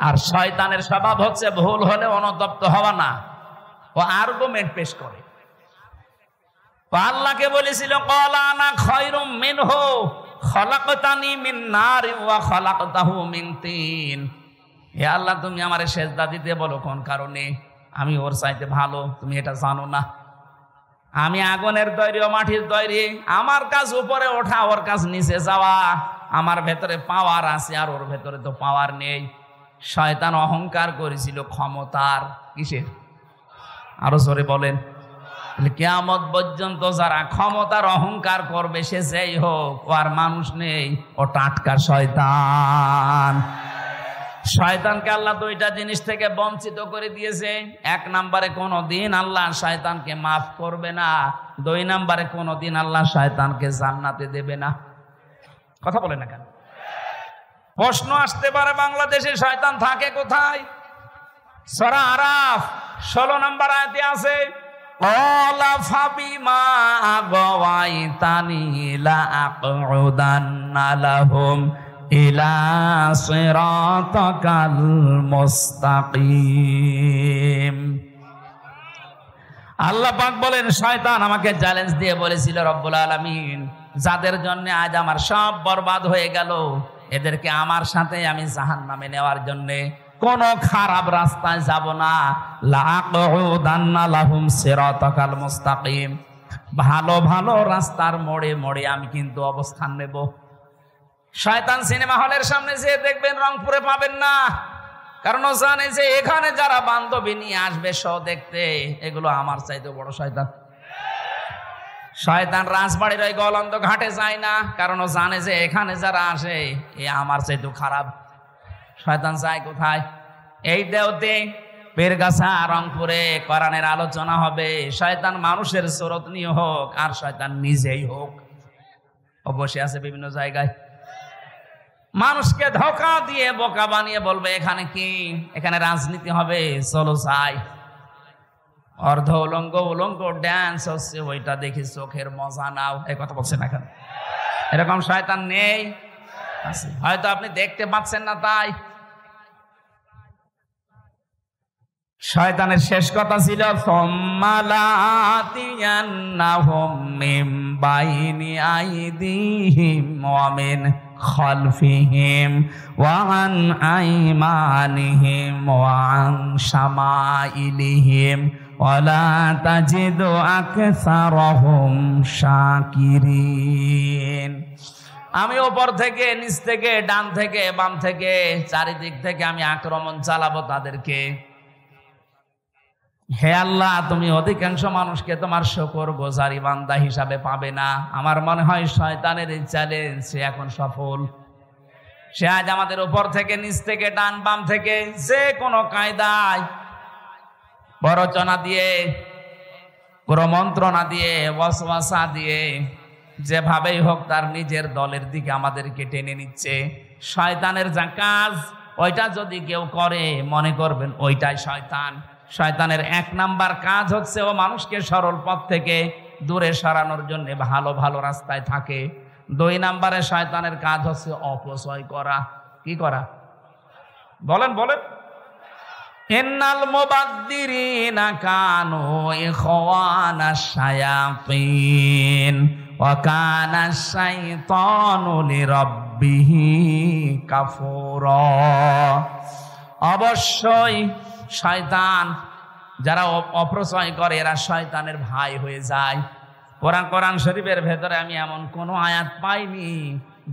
আর শয়তানের স্বভাব হচ্ছে ভুল হলে অনতপ্ত হওয়া না ও আর্গুমেন্ট পেশ করে আল্লাহকে বলেছিল কলানা মিন হো খলাকতানি মিন নার ওয়া খলাকতাহু মিন তিন হে আল্লাহ তুমি আমারে সেজদা দিতে বলো কোন কারণে আমি ওর চাইতে ভালো তুমি এটা জানো না আমি আগুনের দৈরি মাটির দৈরি আমার কাজ উপরে ওঠা ওর কাজ নিচে যাওয়া আমার ভেতরে পাওয়ার আছে আর ওর ভেতরে তো পাওয়ার নেই শয়তান অহংকার করেছিল ক্ষমতার কিসের আরো সরে বলেন কেয়ামত পর্যন্ত যারা ক্ষমতার অহংকার করবে সে যেই হোক ও আর মানুষ নেই ও টাটকা শয়তান শয়তানকে আল্লাহ দুইটা জিনিস থেকে বঞ্চিত করে দিয়েছে এক নম্বরে কোনো দিন আল্লাহ শয়তানকে মাফ করবে না দুই নম্বরে কোনো দিন আল্লাহ শয়তানকে জান্নাতে দেবে না কথা বলে না কেন প্রশ্ন আসতে পারে বাংলাদেশে শয়তান থাকে কোথায় সরা আরাফ ষোলো নম্বর আয়তে আছে কলা মা إلى صراطك المستقيم আল্লাহ পাক বলেন শয়তান আমাকে চ্যালেঞ্জ দিয়ে বলেছিল রব্বুল আলমিন যাদের জন্য আজ আমার সব বরবাদ হয়ে গেল এদেরকে আমার সাথে আমি জাহান নামে নেওয়ার জন্যে কোন খারাপ রাস্তায় যাব না লাহুম সেরতকাল মুস্তাকিম ভালো ভালো রাস্তার মোড়ে মোড়ে আমি কিন্তু অবস্থান নেবো শয়তান সিনেমা হলের সামনে যে দেখবেন রংপুরে পাবেন না কারণ ও জানে যে এখানে যারা বান্ধবী নিয়ে আসবে স দেখতে এগুলো আমার চাইতে বড় শয়তান শয়তান রাজবাড়ির ওই গলন্ত ঘাটে যায় না কারণ ও জানে যে এখানে যারা আসে এ আমার চাইতে খারাপ শয়তান যায় কোথায় এই দেওতে পীরগাছা রংপুরে কোরআনের আলোচনা হবে শয়তান মানুষের স্রোত নিয়ে হোক আর শয়তান নিজেই হোক অবশ্যই আছে বিভিন্ন জায়গায় মানুষকে ধোকা দিয়ে বোকা বানিয়ে বলবে এখানে কি এখানে রাজনীতি হবে চলো চাই অর্ধ উলঙ্গ উলঙ্গ ড্যান্স হচ্ছে ওইটা দেখি চোখের মজা নাও এই কথা বলছেন এখন এরকম শয়তান নেই হয়তো আপনি দেখতে পাচ্ছেন না তাই শয়তানের শেষ কথা ছিল বাইনি আইদিহিম ওয়ামিন خلفهم وعن أيمانهم وعن شمائلهم ولا تجد أكثرهم شاكرين আমি ওপর থেকে নিচ থেকে ডান থেকে বাম থেকে চারিদিক থেকে আমি আক্রমণ চালাবো তাদেরকে হে আল্লাহ তুমি অধিকাংশ মানুষকে তোমার শকর গোজারি বান্দা হিসাবে পাবে না আমার মনে হয় শয়তানের এই চ্যালেঞ্জ সে এখন সফল সে আজ আমাদের উপর থেকে নিচ থেকে ডান বাম থেকে যে কোনো কায়দায় বরচনা দিয়ে প্রমন্ত্রণা দিয়ে ওয়াসওয়াসা দিয়ে যেভাবেই হোক তার নিজের দলের দিকে আমাদেরকে টেনে নিচ্ছে শয়তানের যা কাজ ওইটা যদি কেউ করে মনে করবেন ওইটাই শয়তান শয়তানের এক নাম্বার কাজ হচ্ছে ও মানুষকে সরল পথ থেকে দূরে সরানোর জন্য ভালো ভালো রাস্তায় থাকে দুই নাম্বারে শয়তানের কাজ হচ্ছে অপচয় করা কি করা বলেন বলেন কানু অবশ্যই শয়তান যারা অপরচয় করে এরা শয়তানের ভাই হয়ে যায় কোরআন কোরআন শরীফের ভেতরে আমি এমন কোনো আয়াত পাইনি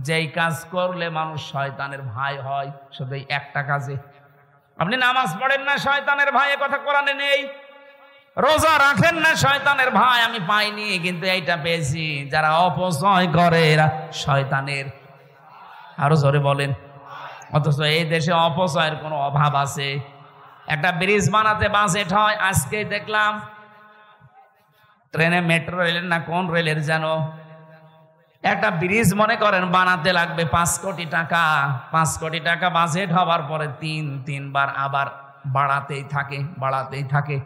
যেই কাজ করলে মানুষ শয়তানের ভাই হয় শুধু একটা কাজে আপনি নামাজ পড়েন না শয়তানের ভাই কথা কোরআনে নেই রোজা রাখেন না শয়তানের ভাই আমি পাইনি কিন্তু এইটা পেয়েছি যারা অপচয় করে এরা শয়তানের আরো জোরে বলেন অথচ এই দেশে অপচয়ের কোনো অভাব আছে একটা ব্রিজ বানাতে বাজেট হয় আজকে দেখলাম ট্রেনে মেট্রো রেলের না কোন রেলের যেন একটা ব্রিজ মনে করেন বানাতে লাগবে পাঁচ কোটি টাকা পাঁচ কোটি টাকা বাজেট হবার পরে তিন তিনবার আবার বাড়াতেই থাকে বাড়াতেই থাকে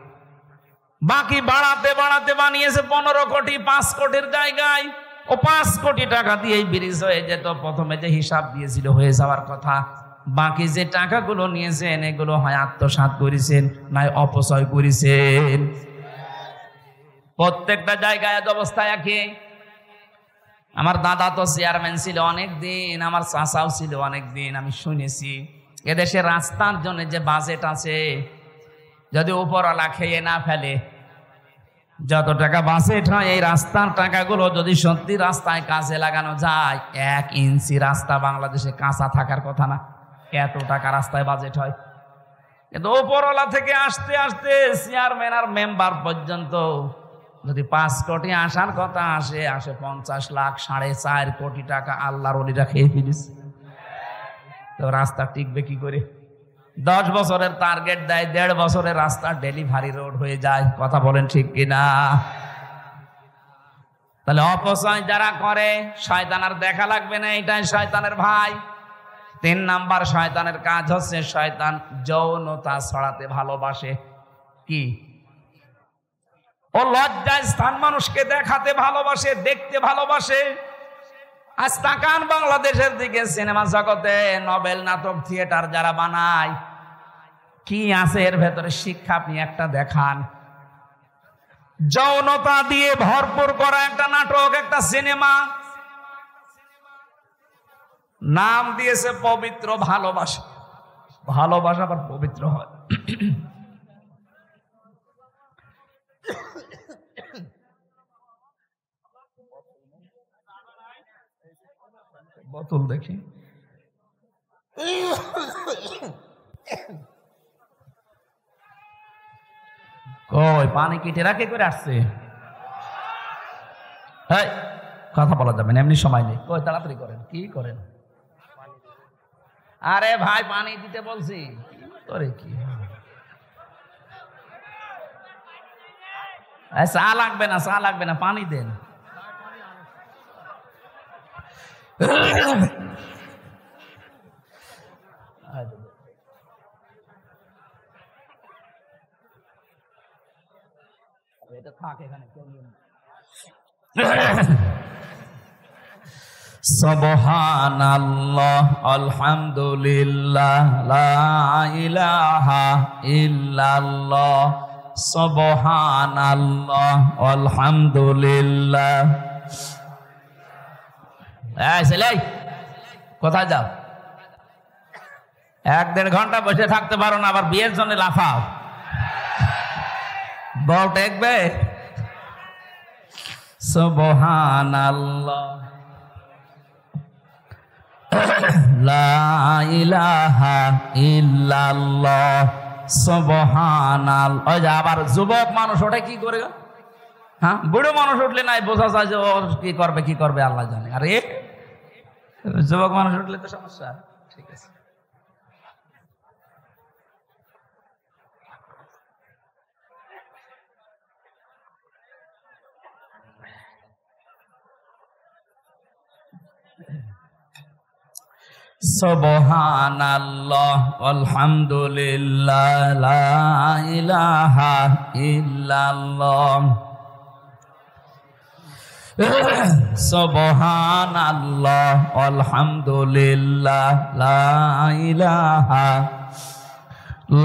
বাকি বাড়াতে বাড়াতে বানিয়েছে পনেরো কোটি পাঁচ কোটির জায়গায় ও পাঁচ কোটি টাকা দিয়ে ব্রিজ হয়ে যেত প্রথমে যে হিসাব দিয়েছিল হয়ে যাওয়ার কথা বাকি যে টাকাগুলো নিয়েছেন এগুলো হয় আত্মসাত করেছেন নাই অপচয় করেছেন প্রত্যেকটা জায়গায় অবস্থা একই আমার দাদা তো চেয়ারম্যান ছিল অনেক দিন আমার চাচাও ছিল অনেক দিন আমি শুনেছি এদেশে রাস্তার জন্য যে বাজেট আছে যদি উপরওয়ালা খেয়ে না ফেলে যত টাকা বাজেট হয় এই রাস্তার টাকাগুলো যদি সত্যি রাস্তায় কাজে লাগানো যায় এক ইঞ্চি রাস্তা বাংলাদেশে কাঁচা থাকার কথা না এত টাকা রাস্তায় বাজেট হয় কিন্তু ওপরওয়ালা থেকে আসতে আসতে চেয়ারম্যান আর মেম্বার পর্যন্ত যদি পাঁচ কোটি আসার কথা আসে আসে পঞ্চাশ লাখ সাড়ে চার কোটি টাকা আল্লাহর অলিটা খেয়ে ফিরিস তো রাস্তা টিকবে কি করে দশ বছরের টার্গেট দেয় দেড় বছরের রাস্তা ডেলিভারি রোড হয়ে যায় কথা বলেন ঠিক কিনা তাহলে অপচয় যারা করে শয়তানার আর দেখা লাগবে না এটাই শয়তানের ভাই তিন নাম্বার শয়তানের কাজ হচ্ছে শয়তান যৌনতা ছড়াতে ভালোবাসে কি ও লজ্জায় স্থান মানুষকে দেখাতে ভালোবাসে দেখতে ভালোবাসে আজ তাকান বাংলাদেশের দিকে সিনেমা জগতে নবেল নাটক থিয়েটার যারা বানায় কি আছে এর ভেতরে শিক্ষা আপনি একটা দেখান যৌনতা দিয়ে ভরপুর করা একটা নাটক একটা সিনেমা নাম দিয়েছে পবিত্র ভালোবাসা ভালোবাসা আবার পবিত্র হয় বোতল দেখি কই পানি কেটে রাখে করে আসছে কথা বলা যাবে না এমনি সময় নেই কই তাড়াতাড়ি করেন কি করেন আরে ভাই পানি দিতে বলছি তোরে কি চা লাগবে না চা লাগবে না পানি দেন এটা থাক এখানে সবহান আলহামদুলিল্লাহ লা ইলাহা ইল্লাল্লাহ সুবহানাল্লাহ আলহামদুলিল্লাহ এই সেলাই কোথায় যাও এক দেড় ঘন্টা বসে থাকতে পারো না আবার বিয়ের জন্য লাফাও বউ সবহান আল্লাহ <coughs> ওই যে আবার যুবক মানুষ ওটা কি করে হ্যাঁ বুড়ো মানুষ উঠলে নাই বোঝা যায় যে ও কি করবে কি করবে আল্লাহ জানে আরে যুবক মানুষ উঠলে তো সমস্যা ঠিক আছে সুবহানাল্লাহ আলহামদুলিল্লাহ লা ইলাহা ইল্লাল্লাহ সুবহানাল্লাহ আলহামদুলিল্লাহ লা ইলাহা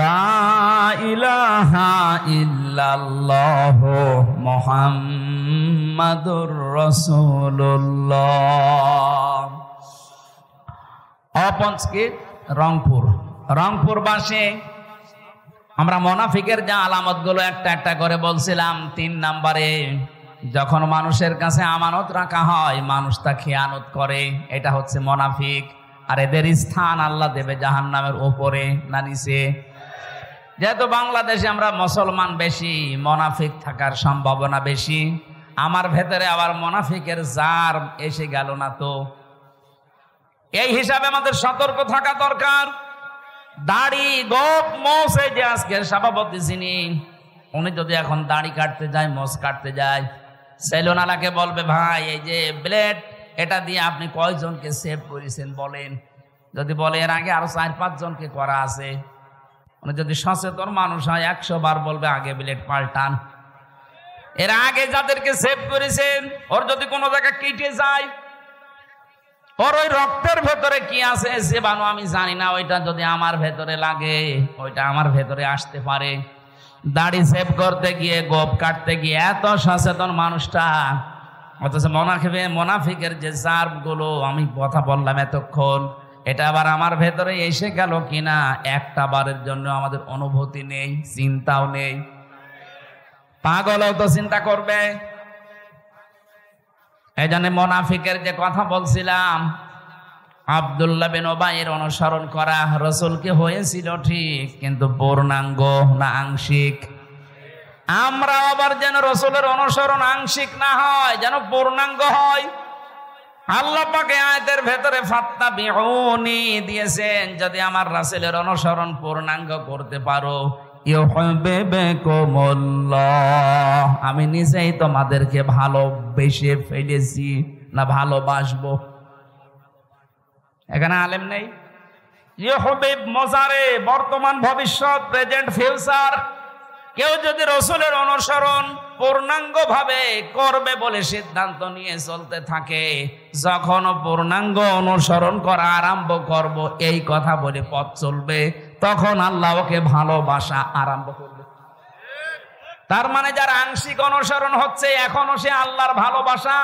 লা ইলাহা ইল্লাল্লাহ অপঞ্চকে রংপুর রংপুরবাসী আমরা মনাফিকের যা আলামতগুলো একটা একটা করে বলছিলাম তিন নাম্বারে যখন মানুষের কাছে আমানত রাখা হয় মানুষ তা খেয়ানত করে এটা হচ্ছে মনাফিক আর এদের স্থান আল্লাহ দেবে জাহান নামের ওপরে না নিচে যেহেতু বাংলাদেশে আমরা মুসলমান বেশি মনাফিক থাকার সম্ভাবনা বেশি আমার ভেতরে আবার মনাফিকের জার এসে গেল না তো এই হিসাবে আমাদের সতর্ক থাকা দরকার দাড়ি গোপ মোষ এই যে আজকের সভাপতি যিনি উনি যদি এখন দাড়ি কাটতে যায় মোষ কাটতে যায় সেলোনালাকে বলবে ভাই এই যে ব্লেড এটা দিয়ে আপনি কয়জনকে সেভ করেছেন বলেন যদি বলে এর আগে আরো চার পাঁচজনকে করা আছে উনি যদি সচেতন মানুষ হয় একশো বার বলবে আগে ব্লেড পাল্টান এর আগে যাদেরকে সেভ করেছেন ওর যদি কোনো জায়গায় কেটে যায় ওর ওই রক্তের ভেতরে কি আছে বানো আমি জানি না ওইটা যদি আমার ভেতরে লাগে ওইটা আমার ভেতরে আসতে পারে দাড়ি সেভ করতে গিয়ে গোপ কাটতে গিয়ে এত সচেতন মানুষটা অথচ খেবে মোনাফিকের যে সার্ভগুলো আমি কথা বললাম এতক্ষণ এটা আবার আমার ভেতরে এসে গেল কিনা একটা বারের জন্য আমাদের অনুভূতি নেই চিন্তাও নেই পাগলও তো চিন্তা করবে এই জন্য মোনাফিকের যে কথা বলছিলাম আবদুল্লা বিন ওবাইয়ের অনুসরণ করা রসুলকে হয়েছিল ঠিক কিন্তু পূর্ণাঙ্গ না আংশিক আমরা আবার যেন রসুলের অনুসরণ আংশিক না হয় যেন পূর্ণাঙ্গ হয় আল্লাহ পাকে ভেতরে ফাত্তা বিহনি দিয়েছেন যদি আমার রাসেলের অনুসরণ পূর্ণাঙ্গ করতে পারো আমি নিজেই তোমাদেরকে ভালোবেসে ফেলেছি না ভালোবাসবো এখানে আলেম নেই ইহবিব মজারে বর্তমান ভবিষ্যৎ প্রেজেন্ট ফিউচার কেউ যদি রসুলের অনুসরণ পূর্ণাঙ্গভাবে করবে বলে সিদ্ধান্ত নিয়ে চলতে থাকে যখন পূর্ণাঙ্গ অনুসরণ করা আরম্ভ করব এই কথা বলে পথ চলবে তখন আল্লাহ ওকে ভালোবাসা আরম্ভ করবে তার মানে যার আংশিক অনুসরণ হচ্ছে এখনো সে আল্লাহর ভালোবাসা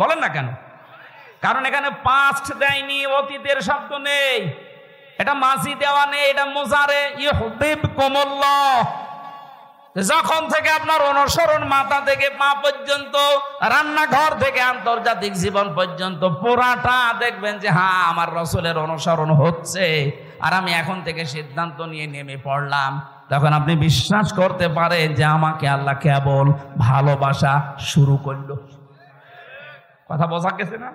বলেন না কেন কারণ এখানে পাস্ট দেয়নি অতীতের শব্দ নেই এটা মাঝি দেওয়া নেই এটা মোজারে ইহুদ্দিব কোমল্ল যখন থেকে আপনার অনুসরণ মাথা থেকে পা পর্যন্ত রান্নাঘর থেকে আন্তর্জাতিক জীবন পর্যন্ত পুরাটা দেখবেন যে হ্যাঁ আমার রসুলের অনুসরণ হচ্ছে আর আমি এখন থেকে সিদ্ধান্ত নিয়ে নেমে পড়লাম তখন আপনি বিশ্বাস করতে পারে যে আমাকে আল্লাহ কেবল ভালোবাসা শুরু করল কথা বোঝা গেছে না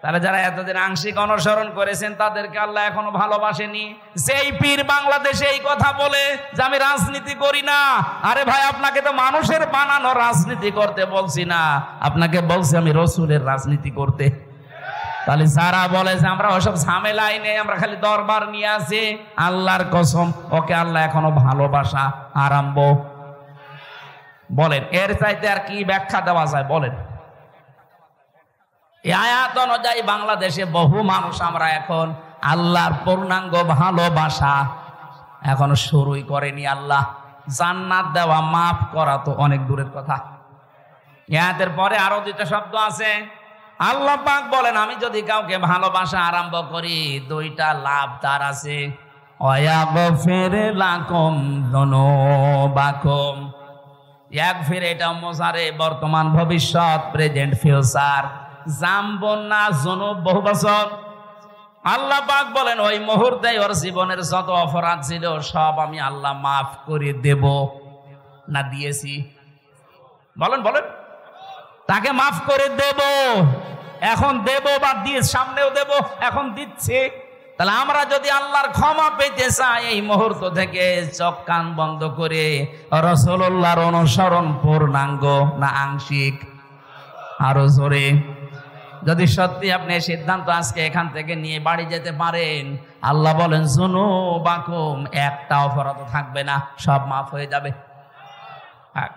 তাহলে যারা এতদিন আংশিক অনুসরণ করেছেন তাদেরকে আল্লাহ এখনো ভালোবাসেনি সেই পীর বাংলাদেশে এই কথা বলে যে আমি রাজনীতি করি না আরে ভাই আপনাকে তো মানুষের বানানো রাজনীতি করতে বলছি না আপনাকে বলছি আমি রসুলের রাজনীতি করতে তাহলে যারা বলে যে আমরা ওসব ঝামেলাই নেই আমরা খালি দরবার নিয়ে আসি আল্লাহর কসম ওকে আল্লাহ এখনো ভালোবাসা আরম্ভ বলেন এর চাইতে আর কি ব্যাখ্যা দেওয়া যায় বলেন আয়াত অনুযায়ী বাংলাদেশে বহু মানুষ আমরা এখন আল্লাহর পূর্ণাঙ্গ ভালোবাসা এখন শুরুই করেনি আল্লাহ জান্নাত দেওয়া মাফ করা তো অনেক দূরের কথা ইয়াতের পরে আরো দুইটা শব্দ আছে আল্লাহ পাক বলেন আমি যদি কাউকে ভালোবাসা আরম্ভ করি দুইটা লাভ তার আছে এক ফিরে এটা মোজারে বর্তমান ভবিষ্যৎ প্রেজেন্ট ফিউচার জামবন না জনব বহু বছর আল্লাহ পাক বলেন ওই মুহূর্তে ওর জীবনের যত অপরাধ ছিল সব আমি আল্লাহ মাফ করে দেব না দিয়েছি বলেন বলেন তাকে মাফ করে দেব এখন দেব বা দিয়ে সামনেও দেব এখন দিচ্ছে তাহলে আমরা যদি আল্লাহর ক্ষমা পেতে চাই এই মুহূর্ত থেকে চোখ কান বন্ধ করে রসল্লাহর অনুসরণ পূর্ণাঙ্গ না আংশিক আরো জোরে যদি সত্যি আপনি সিদ্ধান্ত আজকে এখান থেকে নিয়ে বাড়ি যেতে পারেন আল্লাহ বলেন শুনু বাকুম একটা অপরাধ থাকবে না সব মাফ হয়ে যাবে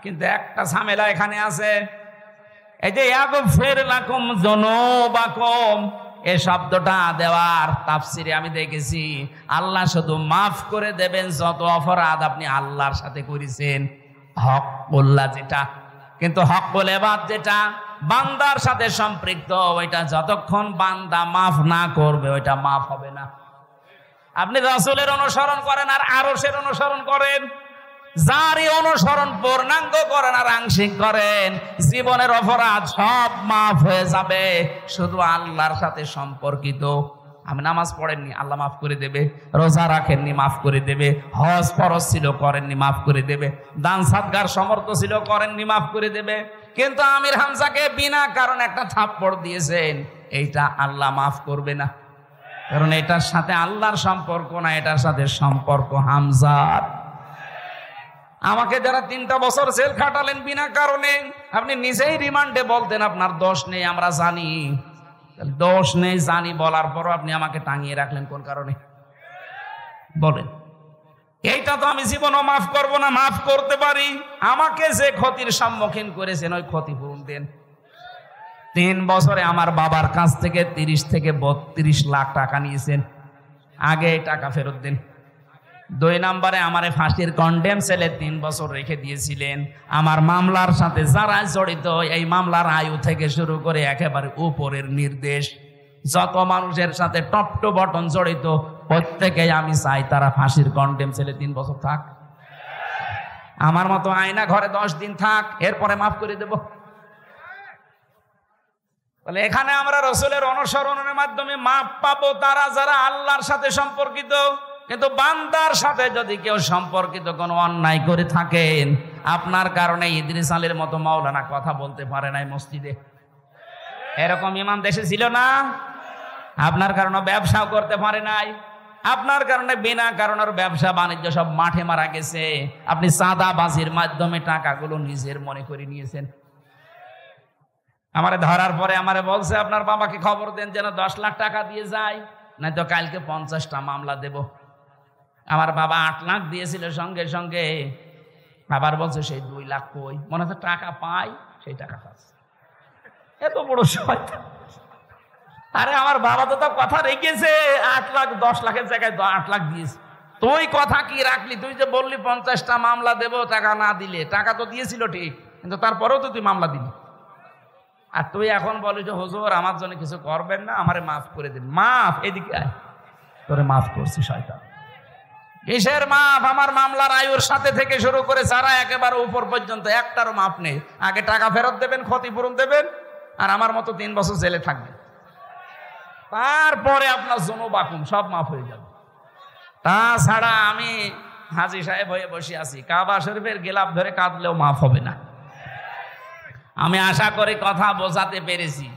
কিন্তু একটা ঝামেলা এখানে আছে এই যে ফের লাকুম জনবাকম এ শব্দটা দেওয়ার তাফসিরে আমি দেখেছি আল্লাহ শুধু মাফ করে দেবেন যত অপরাধ আপনি আল্লাহর সাথে করেছেন হক বললা যেটা কিন্তু হক বলেবাদ যেটা বান্দার সাথে সম্পৃক্ত ওইটা যতক্ষণ বান্দা মাফ না করবে ওইটা মাফ হবে না আপনি রাসুলের অনুসরণ করেন আর আরসের অনুসরণ করেন যারই অনুসরণ পূর্ণাঙ্গ করেন আর আংশিক করেন জীবনের অপরাধ সব মাফ হয়ে যাবে শুধু আল্লাহর সাথে সম্পর্কিত আমি নামাজ পড়েননি আল্লাহ মাফ করে দেবে রোজা রাখেননি মাফ করে দেবে হজ ফরজ ছিল করেননি মাফ করে দেবে দান সাদগার সমর্থ ছিল করেননি মাফ করে দেবে কিন্তু আমির হামজাকে বিনা কারণ একটা থাপ্পড় দিয়েছেন এইটা আল্লাহ মাফ করবে না কারণ এটার সাথে আল্লাহর সম্পর্ক না এটার সাথে সম্পর্ক হামজার আমাকে যারা তিনটা বছর জেল খাটালেন বিনা কারণে আপনি নিজেই রিমান্ডে বলতেন আপনার দোষ নেই আমরা জানি দোষ নেই জানি বলার পরও আপনি আমাকে টাঙিয়ে রাখলেন কোন কারণে বলেন এইটা তো আমি জীবনও মাফ করব না মাফ করতে পারি আমাকে যে ক্ষতির সম্মুখীন করেছেন ওই ক্ষতিপূরণ দেন তিন বছরে আমার বাবার কাছ থেকে তিরিশ থেকে বত্রিশ লাখ টাকা নিয়েছেন আগে টাকা ফেরত দেন দুই নম্বরে আমারে ফাঁসির কন্ডেম সেলে তিন বছর রেখে দিয়েছিলেন আমার মামলার সাথে যারা জড়িত এই মামলার আয়ু থেকে শুরু করে একেবারে উপরের নির্দেশ যত মানুষের সাথে টপ টু বটন জড়িত প্রত্যেকেই আমি চাই তারা ফাঁসির কন্ডেম সেলে তিন বছর থাক আমার মতো আয়না ঘরে দশ দিন থাক এরপরে মাফ করে দেব তাহলে এখানে আমরা রসুলের অনুসরণের মাধ্যমে মাপ পাবো তারা যারা আল্লাহর সাথে সম্পর্কিত কিন্তু বান্দার সাথে যদি কেউ সম্পর্কিত কোনো অন্যায় করে থাকেন আপনার কারণে ইদ্রিস আলীর মতো মাওলানা কথা বলতে পারে নাই মসজিদে এরকম ইমাম দেশে ছিল না আপনার কারণে ব্যবসাও করতে পারে নাই আপনার কারণে বিনা কারণের ব্যবসা বাণিজ্য সব মাঠে মারা গেছে আপনি সাদা বাজির মাধ্যমে টাকাগুলো নিজের মনে করে নিয়েছেন আমারে ধরার পরে আমারে বলছে আপনার বাবাকে খবর দেন যেন দশ লাখ টাকা দিয়ে যায় নয়তো কালকে পঞ্চাশটা মামলা দেবো আমার বাবা আট লাখ দিয়েছিল সঙ্গে সঙ্গে আবার বলছে সেই দুই লাখ কই মনে হচ্ছে টাকা পাই সেই টাকা পাস এত বড় সময় আরে আমার বাবা তো তো কথা রেখেছে আট লাখ দশ লাখের জায়গায় আট লাখ দিয়েছে তুই কথা কি রাখলি তুই যে বললি পঞ্চাশটা মামলা দেব টাকা না দিলে টাকা তো দিয়েছিল ঠিক কিন্তু তারপরেও তো তুই মামলা দিলি আর তুই এখন বলি যে হজুর আমার জন্য কিছু করবেন না আমারে মাফ করে দিন মাফ এদিকে আয় তোরে মাফ করছি শয়তান কিসের মাপ আমার মামলার আয়ুর সাথে থেকে শুরু করে সারা একেবারে উপর পর্যন্ত একটারও মাপ নেই আগে টাকা ফেরত দেবেন ক্ষতিপূরণ দেবেন আর আমার মতো তিন বছর জেলে থাকবে তারপরে আপনার জনু বাকুম সব মাফ হয়ে যাবে তাছাড়া আমি হাজি সাহেব হয়ে বসে আছি কাবা শরীফের গেলাপ ধরে কাঁদলেও মাফ হবে না আমি আশা করি কথা বোঝাতে পেরেছি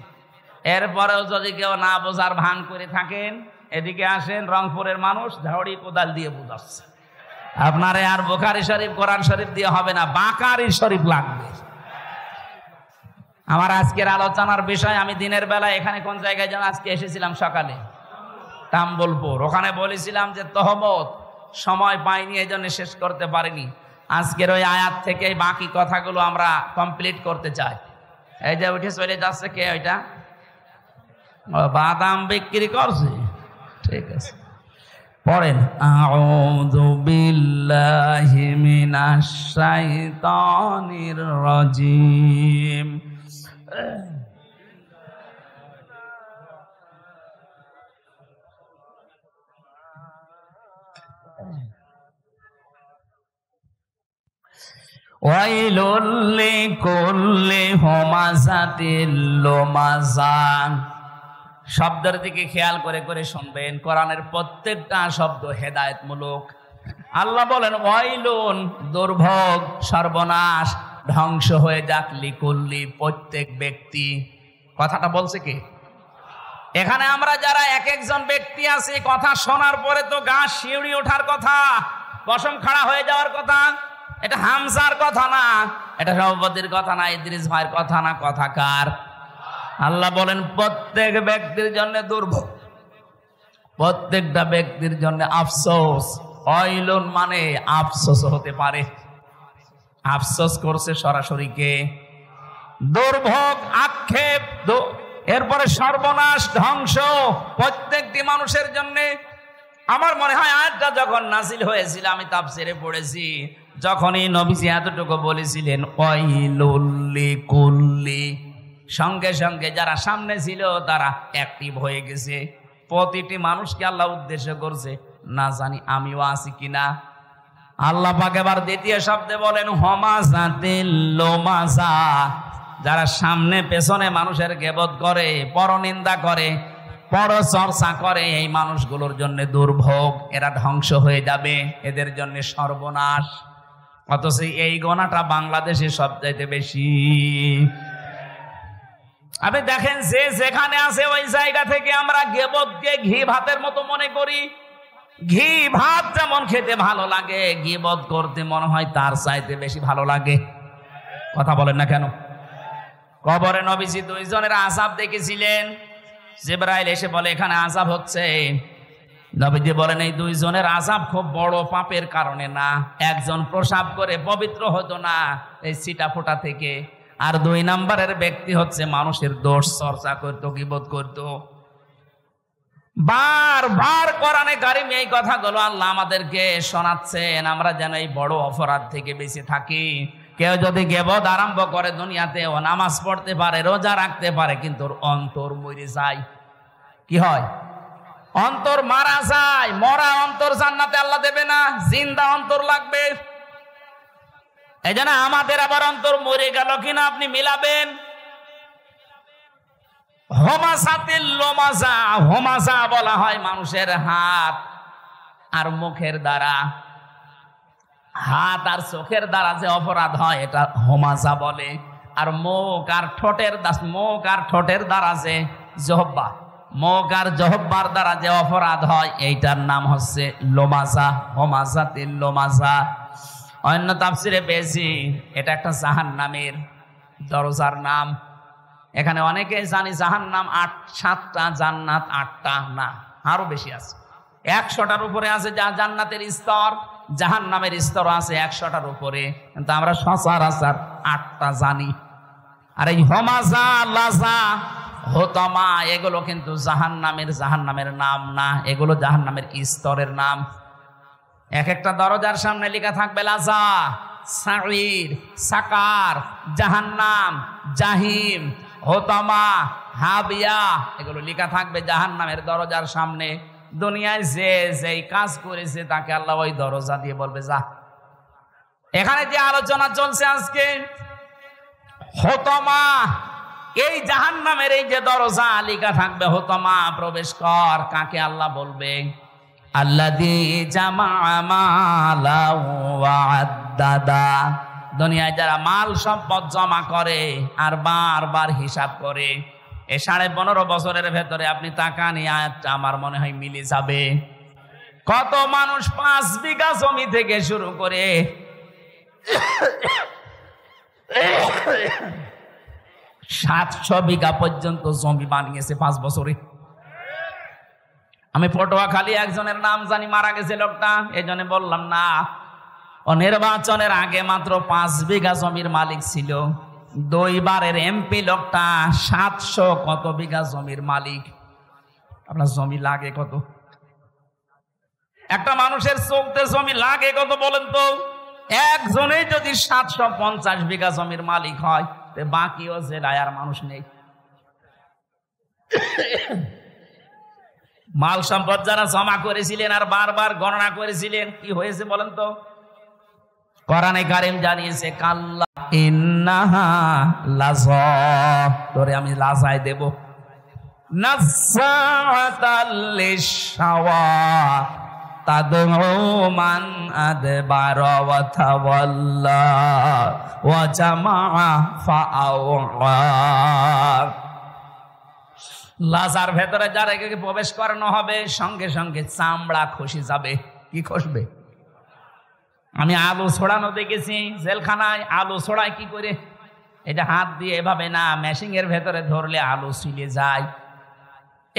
এরপরেও যদি কেউ না বোঝার ভান করে থাকেন এদিকে আসেন রংপুরের মানুষ ঝাউড়ি কোদাল দিয়ে বুঝাচ্ছে আপনারে আর বোখারি শরীফ কোরআন শরীফ দিয়ে হবে না বাঁকারি শরীফ লাগবে আমার আজকের আলোচনার বিষয় আমি দিনের বেলা এখানে কোন জায়গায় যেন আজকে এসেছিলাম সকালে তাম্বলপুর ওখানে বলেছিলাম যে তহমত সময় পাইনি এই জন্য শেষ করতে পারিনি আজকের ওই আয়াত থেকে বাকি কথাগুলো আমরা কমপ্লিট করতে চাই এই যে উঠে চলে যাচ্ছে কে ওইটা বাদাম বিক্রি করছে ঠিক আছে পড়েন আউযু বিল্লাহি মিনাশ শাইতানির রাজিম ويل لكل همزة لمزة শব্দের দিকে খেয়াল করে করে শুনবেন কোরআনের প্রত্যেকটা শব্দ হেদায়তমূলক আল্লাহ বলেন ওয়াইলুন দুর্ভোগ সর্বনাশ ধ্বংস হয়ে যাক লিকুল্লি প্রত্যেক ব্যক্তি কথাটা বলছে কি এখানে আমরা যারা এক একজন ব্যক্তি আছি কথা শোনার পরে তো গা শিউড়ি ওঠার কথা পশম খাড়া হয়ে যাওয়ার কথা এটা হামসার কথা না এটা সভাপতির কথা না ইদ্রিস ভাইয়ের কথা না কথাকার কার আল্লাহ বলেন প্রত্যেক ব্যক্তির জন্য দুর্ভোগ প্রত্যেকটা ব্যক্তির জন্য আফসোস অইলন মানে আফসোস হতে পারে আফসোস করছে সরাসরি কে দুর্ভোগ আক্ষেপ এরপরে সর্বনাশ ধ্বংস প্রত্যেকটি মানুষের জন্যে আমার মনে হয় আয়াতটা যখন নাসিল হয়েছিল আমি তাপসিরে পড়েছি যখনই নবীজি এতটুকু বলেছিলেন অইলুল্লি কুল্লি সঙ্গে সঙ্গে যারা সামনে ছিল তারা অ্যাক্টিভ হয়ে গেছে প্রতিটি মানুষকে আল্লাহ উদ্দেশ্য করছে না জানি আমিও আছি কিনা আল্লাহ পাকেবার এবার দ্বিতীয় শব্দে বলেন হমাজা লোমাজা যারা সামনে পেছনে মানুষের গেবত করে পরনিন্দা করে চর্চা করে এই মানুষগুলোর জন্য দুর্ভোগ এরা ধ্বংস হয়ে যাবে এদের জন্য সর্বনাশ অথচ এই গণাটা বাংলাদেশে সবচাইতে বেশি আপনি দেখেন যে যেখানে আছে ওই জায়গা থেকে আমরা গেবতকে ঘি ভাতের মতো মনে করি ঘি ভাত যেমন খেতে ভালো লাগে গিবত করতে মনে হয় তার চাইতে বেশি ভালো লাগে কথা বলেন না কেন কবরে নবীজি দুইজনের আসাব দেখেছিলেন জেবরাইল এসে বলে এখানে আসাব হচ্ছে নবীজি বলেন এই দুইজনের আসাব খুব বড় পাপের কারণে না একজন প্রসাব করে পবিত্র হতো না এই সিটা ফোটা থেকে আর দুই নাম্বারের ব্যক্তি হচ্ছে মানুষের দোষ চর্চা করত বোধ করত বার বার করানে কারিম এই কথাগুলো আল্লাহ আমাদেরকে শোনাচ্ছেন আমরা যেন এই বড় অপরাধ থেকে বেঁচে থাকি কেউ যদি গেবদ আরম্ভ করে দুনিয়াতে ও নামাজ পড়তে পারে রোজা রাখতে পারে কিন্তু অন্তর মরে যায় কি হয় অন্তর মারা যায় মরা অন্তর জান্নাতে আল্লাহ দেবে না জিন্দা অন্তর লাগবে এই জন্য আমাদের আবার অন্তর মরে গেল কিনা আপনি মিলাবেন হোমাসাতিল লোমাসা হোমাসা বলা হয় মানুষের হাত আর মুখের দ্বারা হাত আর চোখের দ্বারা যে অপরাধ হয় এটা হোমাসা বলে আর মুখ আর ঠোঁটের দাস মুখ আর ঠোঁটের দ্বারা যে জহব্বা মুখ আর জহব্বার দ্বারা যে অপরাধ হয় এইটার নাম হচ্ছে লোমাসা হোমাসাতিল লোমাসা অন্য তাফসিরে পেয়েছি এটা একটা জাহান নামের দরজার নাম এখানে অনেকেই জানি জাহান নাম আট সাতটা জান্নাত আটটা না আরো বেশি আছে একশোটার উপরে আছে যা জান্নাতের স্তর জাহান নামের স্তর আছে একশোটার উপরে কিন্তু আমরা সচরাচর আটটা জানি আর এই হমাজা লাজা হোতমা এগুলো কিন্তু জাহান নামের জাহান নামের নাম না এগুলো জাহান নামের স্তরের নাম এক একটা দরজার সামনে লেখা থাকবে লাজা সাঈর সাকার জাহান্নাম জাহিম হোতামা হাবিয়া এগুলো লেখা থাকবে জাহান্নামের দরজার সামনে দুনিয়ায় যে যেই কাজ করেছে তাকে আল্লাহ ওই দরজা দিয়ে বলবে যা এখানে যে আলোচনা চলছে আজকে হতমা এই জাহান্নামের এই যে দরজা লিখা থাকবে হতমা প্রবেশ কর কাকে আল্লাহ বলবে দুনিয়ায় যারা মাল সম্পদ জমা করে আর বারবার হিসাব করে এ সাড়ে পনেরো বছরের ভেতরে আপনি তাকান আয়াতটা আমার মনে হয় মিলে যাবে কত মানুষ পাঁচ বিঘা জমি থেকে শুরু করে সাতশো বিঘা পর্যন্ত জমি বানিয়েছে পাঁচ বছরে আমি খালি একজনের নাম জানি মারা গেছে লোকটা এই জন্য বললাম না ও নির্বাচনের আগে মাত্র পাঁচ বিঘা জমির মালিক ছিল দুইবারের এমপি লোকটা সাতশো কত বিঘা জমির মালিক আপনার জমি লাগে কত একটা মানুষের চোখতে জমি লাগে কত বলেন তো একজনেই যদি সাতশো পঞ্চাশ বিঘা জমির মালিক হয় বাকিও জেলায় আর মানুষ নেই মাল সম্পদ যারা জমা করেছিলেন আর বারবার গণনা করেছিলেন কি হয়েছে বলেন তো করানে কারিম জানিয়েছে কাল্লা ইন্নাহা আমি লাজায় দেব নাসাতাল লাজার ভেতরে যার একে প্রবেশ করানো হবে সঙ্গে সঙ্গে চামড়া খসে যাবে কি খসবে আমি আলু ছড়ানো দেখেছি জেলখানায় আলু ছড়ায় কি করে এটা হাত দিয়ে এভাবে না মেশিনের ভেতরে ধরলে আলু ছিলে যায়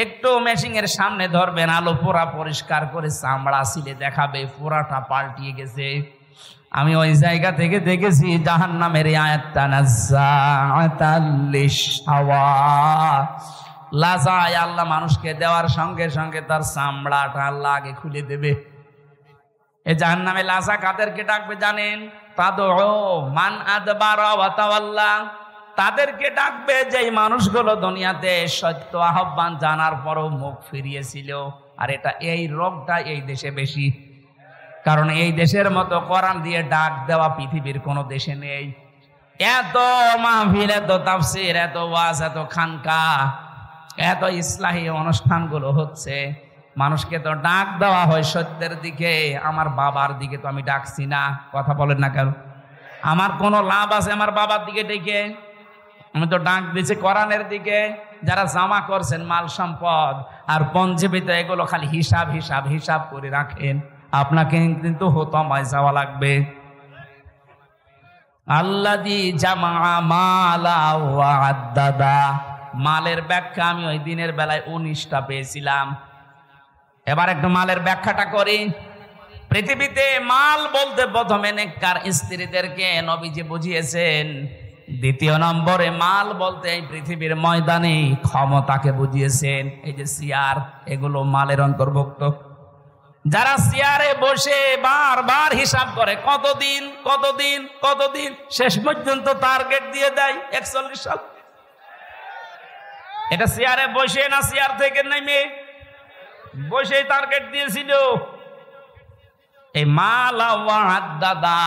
একটু মেশিনের সামনে ধরবেন আলো পোড়া পরিষ্কার করে চামড়া ছিলে দেখাবে পোড়াটা পাল্টিয়ে গেছে আমি ওই জায়গা থেকে দেখেছি জাহান্নামের নাজ্জা আতাল্লিশ হাওয়া লাজায় আল্লাহ মানুষকে দেওয়ার সঙ্গে সঙ্গে তার চামড়াটা আল্লাহ আগে খুলে দেবে এ জাহান নামে লাজা কাদেরকে ডাকবে জানেন মান তাদেরকে ডাকবে যে মানুষগুলো দুনিয়াতে সত্য আহ্বান জানার পরও মুখ ফিরিয়েছিল আর এটা এই রোগটা এই দেশে বেশি কারণ এই দেশের মতো কোরআন দিয়ে ডাক দেওয়া পৃথিবীর কোনো দেশে নেই এত মাহফিল এত তাফসির এত ওয়াজ এত খানকা এত ইসলাহী অনুষ্ঠানগুলো হচ্ছে মানুষকে তো ডাক দেওয়া হয় সত্যের দিকে আমার বাবার দিকে তো আমি ডাকছি না কথা বলেন না কেন আমার কোনো লাভ আছে আমার বাবার দিকে ডেকে আমি তো ডাক দিয়েছি কোরআনের দিকে যারা জামা করছেন মাল সম্পদ আর পঞ্জীবিত এগুলো খালি হিসাব হিসাব হিসাব করে রাখেন আপনাকে কিন্তু হতমায় যাওয়া লাগবে আল্লাদি জামা মালা আদাদা মালের ব্যাখ্যা আমি ওই দিনের বেলায় উনিশটা পেয়েছিলাম এবার একটু মালের ব্যাখ্যাটা করি পৃথিবীতে মাল বলতে প্রথমে নেককার স্ত্রীদেরকে নবীজি বুঝিয়েছেন দ্বিতীয় নম্বরে মাল বলতে এই পৃথিবীর ময়দানে ক্ষমতাকে বুঝিয়েছেন এই যে সিয়ার এগুলো মালের অন্তর্ভুক্ত যারা সিয়ারে বসে বারবার হিসাব করে কতদিন কতদিন কতদিন শেষ পর্যন্ত টার্গেট দিয়ে দেয় একচল্লিশ সাল এটা চেয়ারে বসে না চেয়ার থেকে নেমে বসে টার্গেট দিয়েছিল এই মালা আদাদা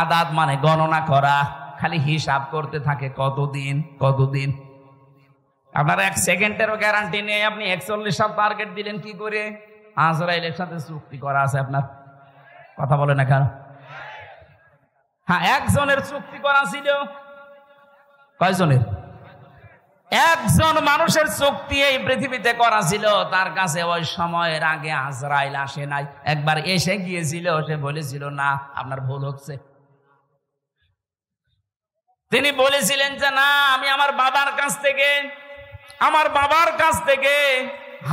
আদাদ মানে গণনা করা খালি হিসাব করতে থাকে কতদিন কতদিন আপনার এক সেকেন্ডেরও গ্যারান্টি নেই আপনি একচল্লিশ সাল টার্গেট দিলেন কি করে আজরাইলের সাথে চুক্তি করা আছে আপনার কথা বলে না কেন হ্যাঁ একজনের চুক্তি করা ছিল কয়জনের একজন মানুষের চুক্তি এই পৃথিবীতে করা ছিল তার কাছে ওই সময়ের আগে আজরাইল আসে নাই একবার এসে গিয়েছিল সে বলেছিল না আপনার ভুল হচ্ছে তিনি বলেছিলেন যে না আমি আমার বাবার কাছ থেকে আমার বাবার কাছ থেকে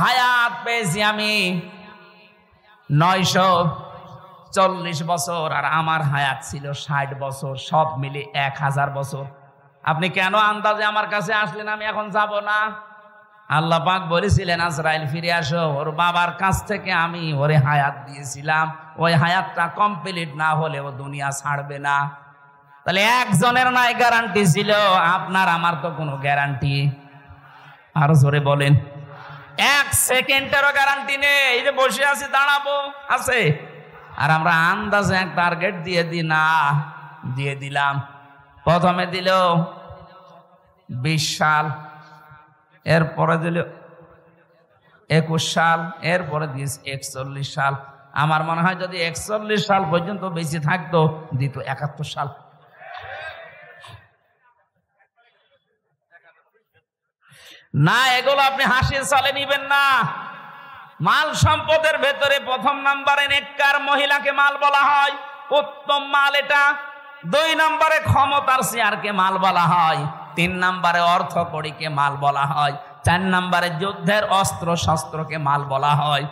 হায়াত পেয়েছি আমি নয়শো চল্লিশ বছর আর আমার হায়াত ছিল ষাট বছর সব মিলে এক হাজার বছর আপনি কেন আন্দাজে আমার কাছে আসলেন আমি এখন যাব না আল্লাহ পাক বলেছিলেন আজরাইল ফিরে আসো ওর বাবার কাছ থেকে আমি ওরে হায়াত দিয়েছিলাম ওই হায়াতটা কমপ্লিট না হলে ও দুনিয়া ছাড়বে না তাহলে একজনের নাই গ্যারান্টি ছিল আপনার আমার তো কোনো গ্যারান্টি আরো জোরে বলেন এক সেকেন্ডেরও গ্যারান্টি নেই এই যে বসে আছি দাঁড়াবো আছে আর আমরা আন্দাজে এক টার্গেট দিয়ে দিই না দিয়ে দিলাম প্রথমে দিল বিশ সাল এরপরে দিল একুশ সাল এরপরে দিয়েছে একচল্লিশ সাল আমার মনে হয় যদি একচল্লিশ সাল পর্যন্ত বেঁচে থাকতো দিত একাত্তর সাল না এগুলো আপনি হাসির সালে নিবেন না মাল সম্পদের ভেতরে প্রথম নাম্বারে নেককার মহিলাকে মাল বলা হয় উত্তম মাল এটা দুই নম্বরে ক্ষমতার চেয়ারকে মাল বলা হয় তিন নম্বরে অর্থ করিকে মাল বলা হয় চার নম্বরে যুদ্ধের অস্ত্র শস্ত্রকে মাল বলা হয়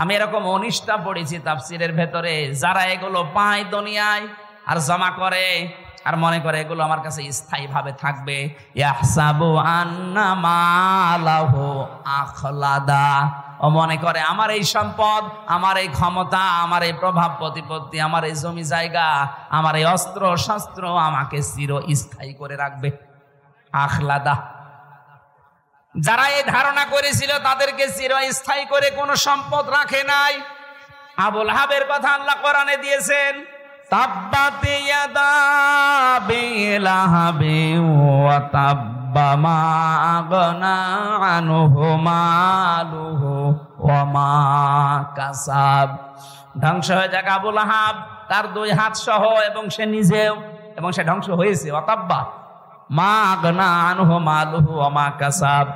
আমি এরকম অনিষ্ঠা পড়েছি তাফসিরের ভেতরে যারা এগুলো পায় দুনিয়ায় আর জমা করে আর মনে করে এগুলো আমার কাছে স্থায়ীভাবে থাকবে আখলাদা ও মনে করে আমার এই সম্পদ আমার এই ক্ষমতা আমার এই প্রভাব প্রতিপত্তি আমার এই জমি জায়গা আমার এই অস্ত্র শস্ত্র আমাকে চির স্থায়ী করে রাখবে আখলাদা যারা এই ধারণা করেছিল তাদেরকে চিরস্থায়ী করে কোনো সম্পদ রাখে নাই আবুল হাবের কথা আল্লাহ কোরআনে দিয়েছেন ধ্বংস হয়ে যাক আবুল হাব তার দুই হাত সহ এবং সে নিজেও এবং সে ধ্বংস হয়েছে অতাব্বা মা আগনা আনহ কাসাব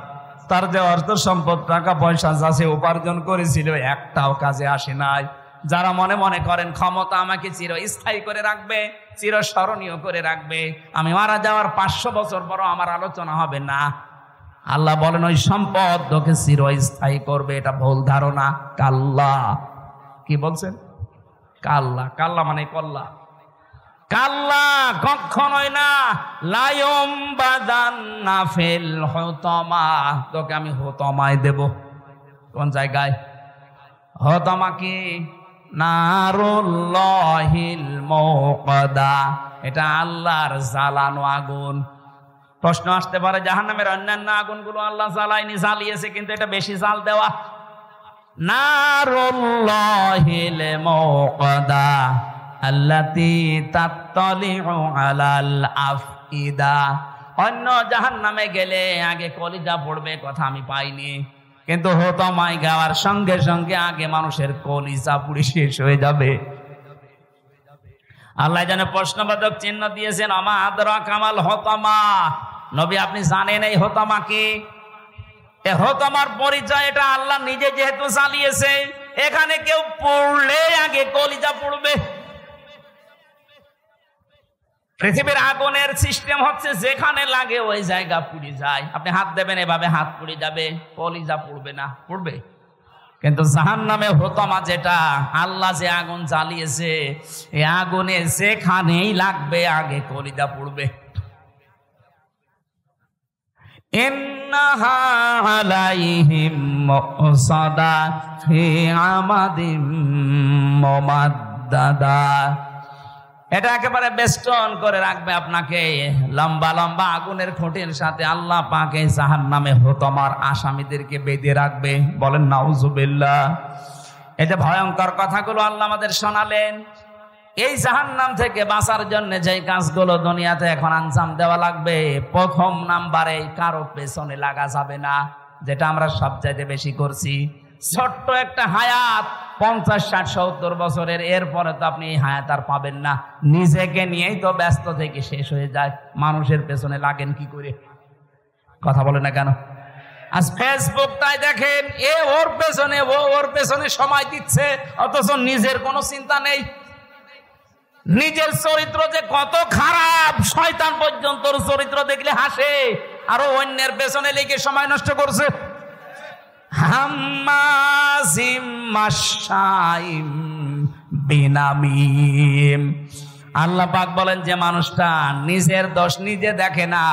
তার যে অর্থ সম্পদ টাকা পয়সা যা সে উপার্জন করেছিল একটাও কাজে আসে নাই যারা মনে মনে করেন ক্ষমতা আমাকে চিরস্থায়ী করে রাখবে চিরস্মরণীয় করে রাখবে আমি মারা যাওয়ার পাঁচশো বছর পরও আমার আলোচনা হবে না আল্লাহ বলেন ওই সম্পদ তোকে চিরস্থায়ী করবে এটা ভুল ধারণা কাল্লা কি বলছেন কাল্লা কাল্লা মানে কল্লা কাল্লা কখনোই না লায়ম বাদান না ফেল হতমা তোকে আমি হতমায় দেব কোন জায়গায় হতমা কি নারুল্লাহিল মৌকদা এটা আল্লাহর জ্বালানো আগুন প্রশ্ন আসতে পারে জাহান্নামের অন্যান্য আগুনগুলো আল্লাহ জ্বালায়নি জ্বালিয়েছে কিন্তু এটা বেশি জাল দেওয়া নারুল্লাহিল মৌকদা অন্য জাহান নামে গেলে আগে কলিজা পড়বে কথা আমি পাইনি কিন্তু হতো মাই গাওয়ার সঙ্গে সঙ্গে আগে মানুষের কলিজা পুড়ি শেষ হয়ে যাবে আল্লাহ যেন প্রশ্নবাদক চিহ্ন দিয়েছেন আমা কামাল হতমা নবী আপনি জানেন এই হতমা কি এ হতমার পরিচয় এটা আল্লাহ নিজে যেহেতু চালিয়েছে এখানে কেউ পড়লে আগে কলিজা পড়বে পৃথিবীর আগুনের সিস্টেম হচ্ছে যেখানে লাগে ওই জায়গা পুড়ে যায় আপনি হাত দেবেন এভাবে হাত পুড়ে যাবে কলিজা পুড়বে না পুড়বে কিন্তু জাহান নামে হতমা যেটা আল্লাহ যে আগুন জ্বালিয়েছে এই আগুনে যেখানেই লাগবে আগে কলিজা পুড়বে আমাদের দাদা এটা একেবারে বেষ্টন করে রাখবে আপনাকে লম্বা লম্বা আগুনের খুঁটির সাথে আল্লাহ পাকে জাহান নামে হতমার আসামিদেরকে বেঁধে রাখবে বলেন নাউজুবিল্লা এতে ভয়ঙ্কর কথাগুলো আল্লাহ আমাদের শোনালেন এই জাহান নাম থেকে বাঁচার জন্য যে কাজগুলো দুনিয়াতে এখন আঞ্জাম দেওয়া লাগবে প্রথম নাম্বারে কারো পেছনে লাগা যাবে না যেটা আমরা সবচাইতে বেশি করছি ছোট্ট একটা হায়াত পঞ্চাশ ষাট সত্তর বছরের এরপরে তো আপনি এই হায়াত আর পাবেন না নিজেকে নিয়েই তো ব্যস্ত থেকে শেষ হয়ে যায় মানুষের পেছনে লাগেন কি করে কথা বলে না কেন আজ ফেসবুক তাই দেখেন এ ওর পেছনে ও ওর পেছনে সময় দিচ্ছে অথচ নিজের কোনো চিন্তা নেই নিজের চরিত্র যে কত খারাপ শয়তান পর্যন্ত চরিত্র দেখলে হাসে আরো অন্যের পেছনে লেগে সময় নষ্ট করছে হাম্মাজিম বলেন যে মানুষটা নিজের দোষ নিজে দেখে না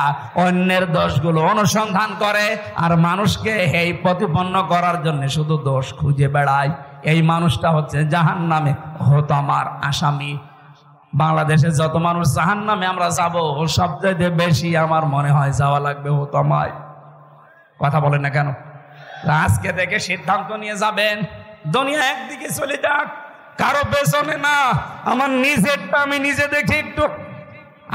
অন্যের দোষগুলো অনুসন্ধান করে আর মানুষকে এই প্রতিপন্ন করার জন্য শুধু দোষ খুঁজে বেড়ায় এই মানুষটা হচ্ছে জাহান নামে আমার আসামি বাংলাদেশে যত মানুষ জাহান নামে আমরা যাব সবচেয়ে বেশি আমার মনে হয় যাওয়া লাগবে আমায় কথা বলেন না কেন আজকে থেকে সিদ্ধান্ত নিয়ে যাবেন দুনিয়া একদিকে চলে যাক কারো পেছনে না আমার নিজেরটা আমি নিজে দেখি একটু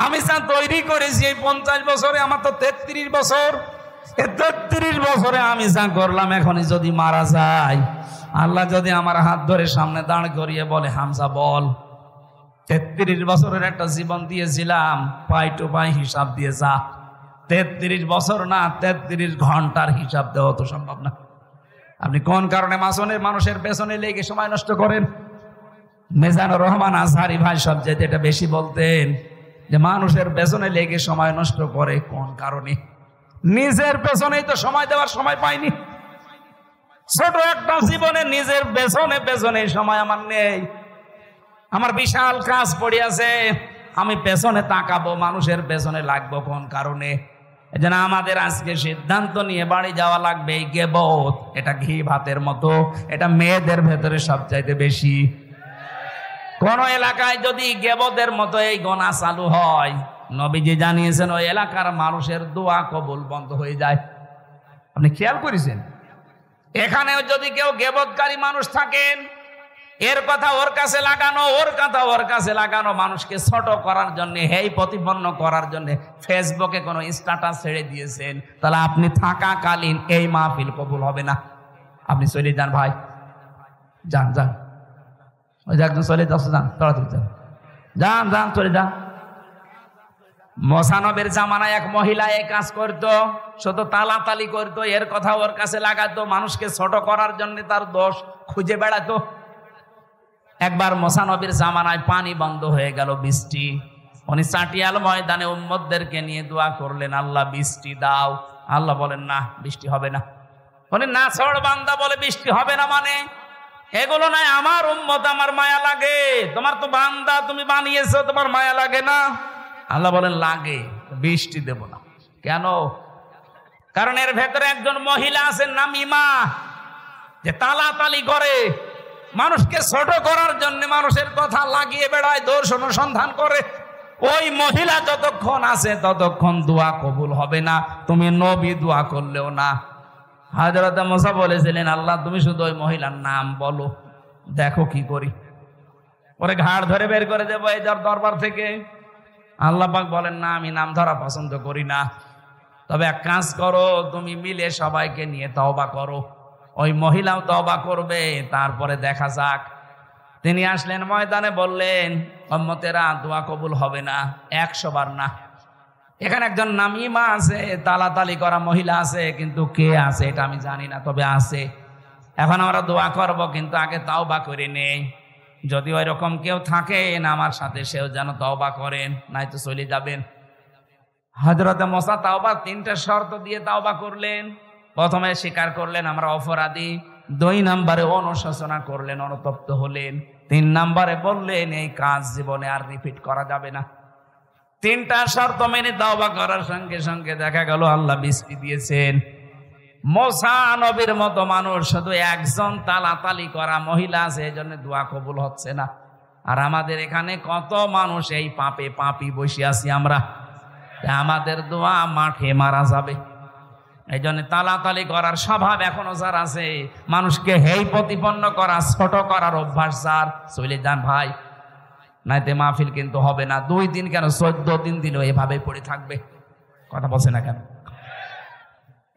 আমি যা তৈরি করেছি এই পঞ্চাশ বছরে আমার তো তেত্রিশ বছর এ তেত্রিশ বছরে আমি যা করলাম এখনই যদি মারা যায় আল্লাহ যদি আমার হাত ধরে সামনে দাঁড় করিয়ে বলে হামজা বল তেত্রিশ বছরের একটা জীবন দিয়েছিলাম পাই টু পাই হিসাব দিয়ে যা তেত্রিশ বছর না তেত্রিশ ঘন্টার হিসাব দেওয়া তো সম্ভব না আপনি কোন কারণে মাসনের মানুষের পেছনে লেগে সময় নষ্ট করেন মেজানুর রহমান আজহারি ভাই সব যেতে এটা বেশি বলতেন যে মানুষের পেছনে লেগে সময় নষ্ট করে কোন কারণে নিজের পেছনেই তো সময় দেওয়ার সময় পাইনি ছোট একটা জীবনে নিজের পেছনে পেছনে সময় আমার নেই আমার বিশাল কাজ পড়ে আছে আমি পেছনে তাকাবো মানুষের পেছনে লাগবো কোন কারণে এজন্য আমাদের আজকে সিদ্ধান্ত নিয়ে বাড়ি যাওয়া লাগবে এই গেবত এটা ঘি ভাতের মতো এটা মেয়েদের ভেতরে সবচাইতে বেশি কোন এলাকায় যদি গেবদের মতো এই গোনা চালু হয় নবীজি জানিয়েছেন ওই এলাকার মানুষের দোয়া কবুল বন্ধ হয়ে যায় আপনি খেয়াল করেছেন এখানেও যদি কেউ গেবৎকারী মানুষ থাকেন এর কথা ওর কাছে লাগানো ওর কথা ওর কাছে লাগানো মানুষকে ছোট করার জন্য হেই প্রতিপন্ন করার জন্য ফেসবুকে কোনো স্ট্যাটাস ছেড়ে দিয়েছেন তাহলে আপনি থাকাকালীন এই মাহফিল কবুল হবে না আপনি চলে যান ভাই যান যান ওই যে একজন চলে যাচ্ছে যান তাড়াতাড়ি যান যান যান চলে যান মসানবের জামানায় এক মহিলা এ কাজ করতো শুধু তালাতালি করতো এর কথা ওর কাছে লাগাতো মানুষকে ছোট করার জন্য তার দোষ খুঁজে বেড়াতো একবার মশানবীর জামানায় পানি বন্ধ হয়ে গেল বৃষ্টি উনি চাটিয়াল ময়দানে উম্মদদেরকে নিয়ে দোয়া করলেন আল্লাহ বৃষ্টি দাও আল্লাহ বলেন না বৃষ্টি হবে না উনি না ছড় বান্দা বলে বৃষ্টি হবে না মানে এগুলো নাই আমার উম্মত আমার মায়া লাগে তোমার তো বান্দা তুমি বানিয়েছো তোমার মায়া লাগে না আল্লাহ বলেন লাগে বৃষ্টি দেব না কেন কারণ এর ভেতরে একজন মহিলা আছেন নাম ইমা যে তালা তালি করে মানুষকে ছোট করার জন্য মানুষের কথা লাগিয়ে বেড়ায় দোষ অনুসন্ধান করে ওই মহিলা যতক্ষণ আছে ততক্ষণ দোয়া কবুল হবে না তুমি নবী দোয়া করলেও না হাজরত মোসা বলেছিলেন আল্লাহ তুমি শুধু ওই মহিলার নাম বলো দেখো কি করি ওরে ঘাড় ধরে বের করে দেবো এই যার দরবার থেকে আল্লাহ পাক বলেন না আমি নাম ধরা পছন্দ করি না তবে এক কাজ করো তুমি মিলে সবাইকে নিয়ে তওবা করো ওই মহিলাও তবা করবে তারপরে দেখা যাক তিনি আসলেন ময়দানে বললেন অম্মতেরা দোয়া কবুল হবে না একশো বার না এখানে একজন নামিমা আছে তালাতালি করা মহিলা আছে কিন্তু কে আছে এটা আমি জানি না তবে আছে এখন আমরা দোয়া করব কিন্তু আগে বা করে নেই যদি ওই রকম কেউ থাকেন আমার সাথে সেও যেন বা করেন নাই তো চলে যাবেন হজরত তাও তাওবা তিনটা শর্ত দিয়ে তাও বা করলেন প্রথমে স্বীকার করলেন আমরা অপরাধী দুই নাম্বারে অনুশাসনা করলেন অনুতপ্ত হলেন তিন নাম্বারে বললেন এই কাজ জীবনে আর রিপিট করা যাবে না তিনটা শর্ত মেনে দাওবা করার সঙ্গে সঙ্গে দেখা গেল আল্লাহ বৃষ্টি দিয়েছেন মোসা নবীর মতো মানুষ শুধু একজন তালাতালি করা মহিলা আছে এই জন্য দোয়া কবুল হচ্ছে না আর আমাদের এখানে কত মানুষ এই পাপে পাপি বসে আছি আমরা আমাদের দোয়া মাঠে মারা যাবে এই জন্য তালাতালি করার স্বভাব এখনো যার আছে মানুষকে হেই প্রতিপন্ন করা ছোট করার অভ্যাস যার চলে যান ভাই নাইতে মাহফিল কিন্তু হবে না দুই দিন কেন চোদ্দ দিন দিল এভাবে পড়ে থাকবে কথা বলছে না কেন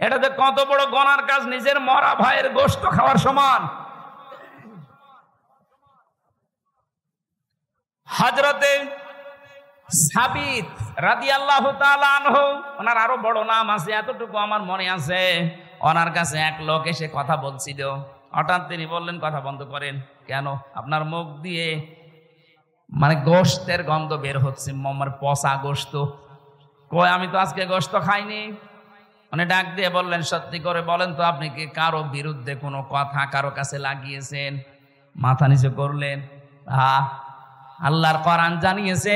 এটা যে কত বড় গনার কাজ নিজের মরা ভাইয়ের গোষ্ঠ খাওয়ার সমান হাজরতে সাবিত রাদি আল্লাহ ওনার আরো বড় নাম আছে এতটুকু আমার মনে আছে ওনার কাছে এক লোক এসে কথা বলছিল হঠাৎ তিনি বললেন কথা বন্ধ করেন কেন আপনার মুখ দিয়ে মানে গোস্তের গন্ধ বের হচ্ছে মমার পচা গোস্ত কয় আমি তো আজকে গোস্ত খাইনি মানে ডাক দিয়ে বললেন সত্যি করে বলেন তো আপনি কি কারো বিরুদ্ধে কোনো কথা কারো কাছে লাগিয়েছেন মাথা নিচে করলেন হা আল্লাহর করান জানিয়েছে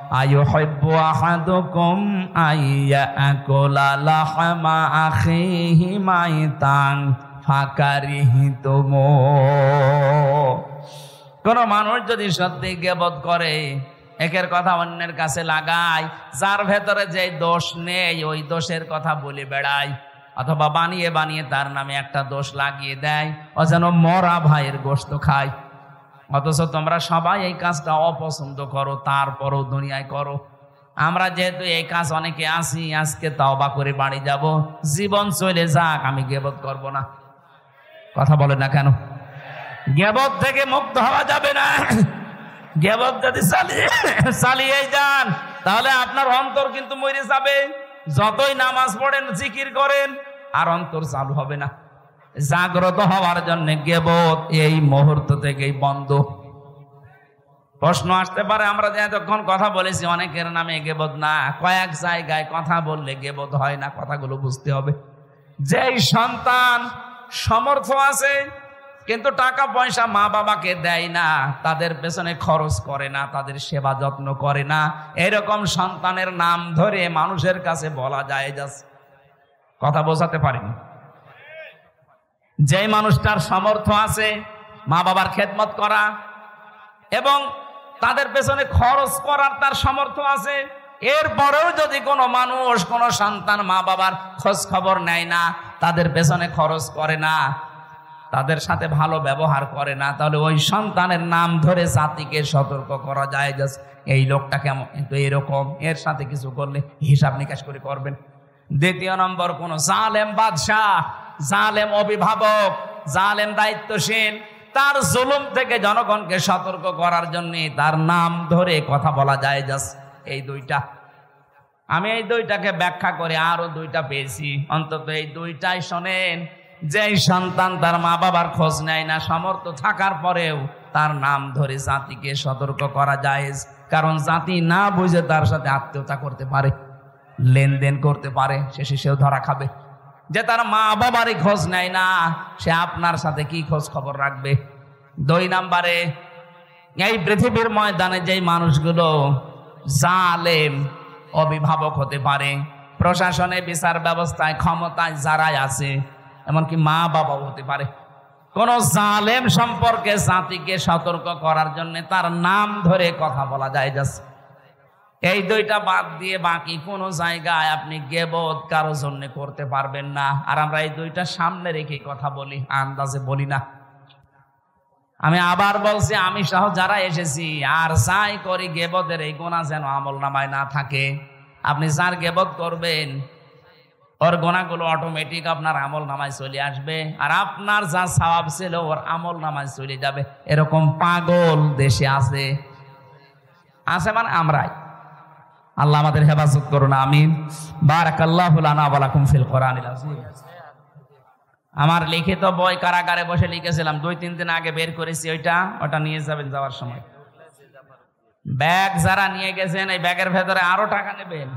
أيحب أحدكم أن يأكل لحم أخيه ميتا ফাকারিহিতমুহ কোন মানুষ যদি সত্যি গেবত করে একের কথা অন্যের কাছে লাগায় যার ভেতরে যে দোষ নেই ওই দোষের কথা বলে বেড়ায় অথবা বানিয়ে বানিয়ে তার নামে একটা দোষ লাগিয়ে দেয় ও যেন মরা ভাইয়ের গোস্ত খায় অথচ তোমরা সবাই এই কাজটা অপছন্দ করো তারপরও দুনিয়ায় করো আমরা যেহেতু এই কাজ অনেকে আসি আজকে তাওবা করে বাড়ি যাব জীবন চলে যাক আমি গেবত করব না কথা বলে না কেন গেবত থেকে মুক্ত হওয়া যাবে না গেবত যদি চালিয়ে চালিয়ে যান তাহলে আপনার অন্তর কিন্তু মরে যাবে যতই নামাজ পড়েন জিকির করেন আর অন্তর চালু হবে না জাগ্রত হওয়ার জন্য গেবত এই মুহূর্ত থেকেই বন্ধ প্রশ্ন আসতে পারে আমরা যে এতক্ষণ কথা বলেছি অনেকের নামে গেবত না কয়েক জায়গায় কথা বললে গেবত হয় না কথাগুলো বুঝতে হবে যেই সন্তান সমর্থ আছে কিন্তু টাকা পয়সা মা বাবাকে দেয় না তাদের পেছনে খরচ করে না তাদের সেবা যত্ন করে না এরকম সন্তানের নাম ধরে মানুষের কাছে বলা যায় যা কথা বোঝাতে পারিনি যে মানুষটার সমর্থ আছে মা বাবার খেদমত করা এবং তাদের পেছনে খরচ করার তার সমর্থ আছে এরপরেও যদি কোনো মানুষ কোনো সন্তান মা বাবার খোঁজ খবর নেয় না তাদের পেছনে খরচ করে না তাদের সাথে ভালো ব্যবহার করে না তাহলে ওই সন্তানের নাম ধরে জাতিকে সতর্ক করা যায় যে এই লোকটা কেমন কিন্তু এরকম এর সাথে কিছু করলে হিসাব নিকাশ করে করবেন দ্বিতীয় নম্বর কোনো জালেম বাদশাহ জালেম অভিভাবক জালেম দায়িত্বশীল তার জুলুম থেকে জনগণকে সতর্ক করার জন্য তার নাম ধরে কথা বলা যায় জাস এই দুইটা আমি এই দুইটাকে ব্যাখ্যা করে আরো দুইটা পেয়েছি অন্তত এই দুইটাই শোনেন যেই সন্তান তার মা বাবার খোঁজ নেয় না সমর্থ থাকার পরেও তার নাম ধরে জাতিকে সতর্ক করা যায় কারণ জাতি না বুঝে তার সাথে আত্মীয়তা করতে পারে লেনদেন করতে পারে সে শেষেও ধরা খাবে যে তার মা বাবারই খোঁজ নেয় না সে আপনার সাথে কি খোঁজ খবর রাখবে দুই নাম্বারে এই পৃথিবীর ময়দানে যেই মানুষগুলো জালেম অভিভাবক হতে পারে প্রশাসনে বিচার ব্যবস্থায় ক্ষমতায় যারাই আছে এমনকি মা বাবাও হতে পারে কোন জালেম সম্পর্কে জাতিকে সতর্ক করার জন্য তার নাম ধরে কথা বলা যায় যাচ্ছে এই দুইটা বাদ দিয়ে বাকি কোনো জায়গায় আপনি গেবত কারো জন্য করতে পারবেন না আর আমরা এই দুইটা সামনে রেখে কথা বলি আন্দাজে বলি না আমি আবার বলছি আমি সহ যারা এসেছি আর যাই করি গেবদের এই গোনা যেন আমল নামায় না থাকে আপনি যার গেবত করবেন ওর গোনাগুলো অটোমেটিক আপনার আমল নামায় চলে আসবে আর আপনার যা স্বভাব ছিল ওর আমল নামায় চলে যাবে এরকম পাগল দেশে আছে আছে মানে আমরাই আল্লাহ আমাদের হেফাজত করুন আমিন বারাকাল্লাহুলানাবালাকুম ফিল কোরআন আমার লিখিত বই কারাগারে বসে লিখেছিলাম দুই তিন দিন আগে বের করেছি ওইটা ওটা নিয়ে যাবেন যাওয়ার সময় ব্যাগ যারা নিয়ে গেছেন এই ব্যাগের ভেতরে আরো টাকা নেবেন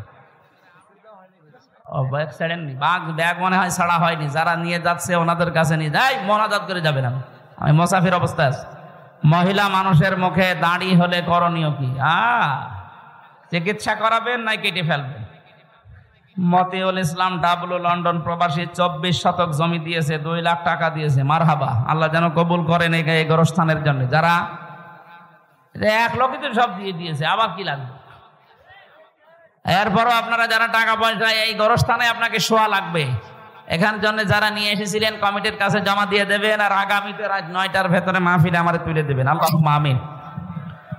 ও ব্যাগ ছাড়েননি বাঘ ব্যাগ মনে হয় ছাড়া হয়নি যারা নিয়ে যাচ্ছে ওনাদের কাছে নিয়ে যাই মনাজাত করে যাবেন আমি আমি মোসাফির অবস্থা মহিলা মানুষের মুখে দাঁড়ি হলে করণীয় কি আহ চিকিৎসা করাবেন না কেটে ফেলবেন মতিউল ইসলাম ডাবলু লন্ডন প্রবাসী চব্বিশ শতক জমি দিয়েছে দুই লাখ টাকা দিয়েছে মারহাবা আল্লাহ যেন কবুল করেন এই গরস্থানের জন্য যারা এক লোকই তো সব দিয়ে দিয়েছে আবার কি লাগবে এরপরও আপনারা যারা টাকা পয়সা এই গরস্থানে আপনাকে শোয়া লাগবে এখান জন্য যারা নিয়ে এসেছিলেন কমিটির কাছে জমা দিয়ে দেবেন আর আগামীতে রাত নয়টার ভেতরে মাহফিলে আমার তুলে দেবেন আল্লাহ মামিন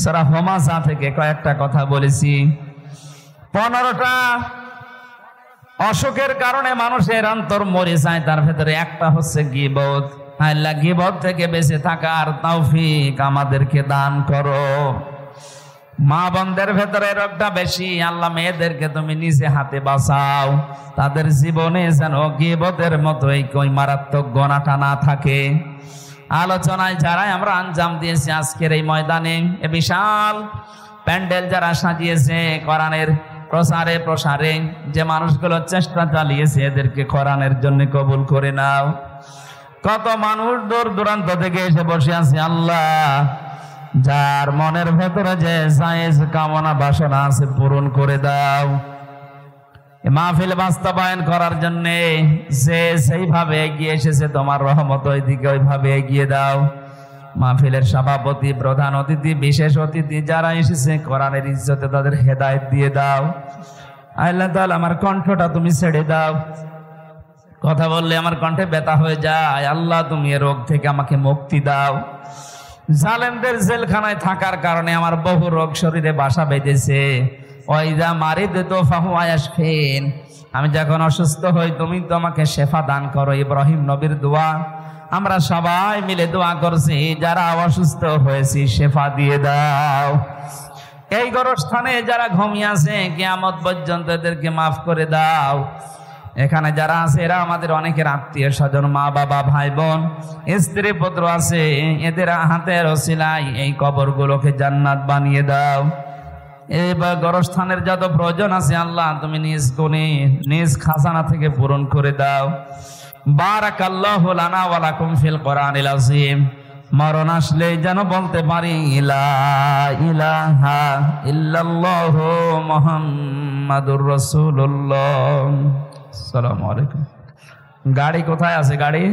সারা হোমাজা থেকে কয়েকটা কথা বলেছি পনেরোটা অসুখের কারণে মানুষের অন্তর মরে যায় তার ভেতরে একটা হচ্ছে গিবোধ আল্লাহ গিবত থেকে বেঁচে থাকার তৌফিক আমাদেরকে দান করো মা বোনদের ভেতরে রোগটা বেশি আল্লাহ মেয়েদেরকে তুমি নিজে হাতে বাঁচাও তাদের জীবনে যেন গিবতের মতো এই মারাত্মক গণাটা না থাকে আলোচনায় যারাই আমরা আঞ্জাম দিয়েছি আজকের এই ময়দানে এ বিশাল প্যান্ডেল যারা সাজিয়েছে কোরআনের প্রসারে প্রসারে যে মানুষগুলো চেষ্টা চালিয়েছে এদেরকে কোরআনের জন্য কবুল করে নাও কত মানুষ দূর দূরান্ত থেকে এসে বসে আছে আল্লাহ যার মনের ভেতরে যে সায়েজ কামনা বাসনা আছে পূরণ করে দাও মাহফিল বাস্তবায়ন করার জন্য যে সেইভাবে এগিয়ে এসেছে তোমার রহমত ওইদিকে ওইভাবে এগিয়ে দাও মাহফিলের সভাপতি প্রধান অতিথি বিশেষ অতিথি যারা এসেছে কোরআনের ইজ্জতে তাদের হেদায়ত দিয়ে দাও আল্লাহ তাহলে আমার কণ্ঠটা তুমি ছেড়ে দাও কথা বললে আমার কণ্ঠে ব্যথা হয়ে যায় আল্লাহ তুমি এ রোগ থেকে আমাকে মুক্তি দাও জালেমদের জেলখানায় থাকার কারণে আমার বহু রোগ শরীরে বাসা বেঁধেছে ওয়াইদা দে তো ফেন আমি যখন অসুস্থ হই তুমি তো আমাকে শেফা দান করো ইব্রাহিম নবীর দোয়া আমরা সবাই মিলে দোয়া করছি যারা অসুস্থ হয়েছি শেফা দিয়ে দাও এই গরস্থানে যারা ঘুমিয়ে আছে কেয়ামত পর্যন্ত এদেরকে মাফ করে দাও এখানে যারা আছে এরা আমাদের অনেকের আত্মীয় স্বজন মা বাবা ভাই বোন স্ত্রী পুত্র আছে এদের হাতের ওসিলাই এই কবরগুলোকে জান্নাত বানিয়ে দাও বা গরস্থানের যত প্রয়োজন আছে আল্লাহ তুমি নিজ গুণে নিজ খাজানা থেকে পূরণ করে দাও বারাক আল্লাহ লানাওয়ালা ওয়ালাকুম ফিল মরণ আসলে যেন বলতে পারি ইলাহা আলাইকুম গাড়ি কোথায় আছে গাড়ি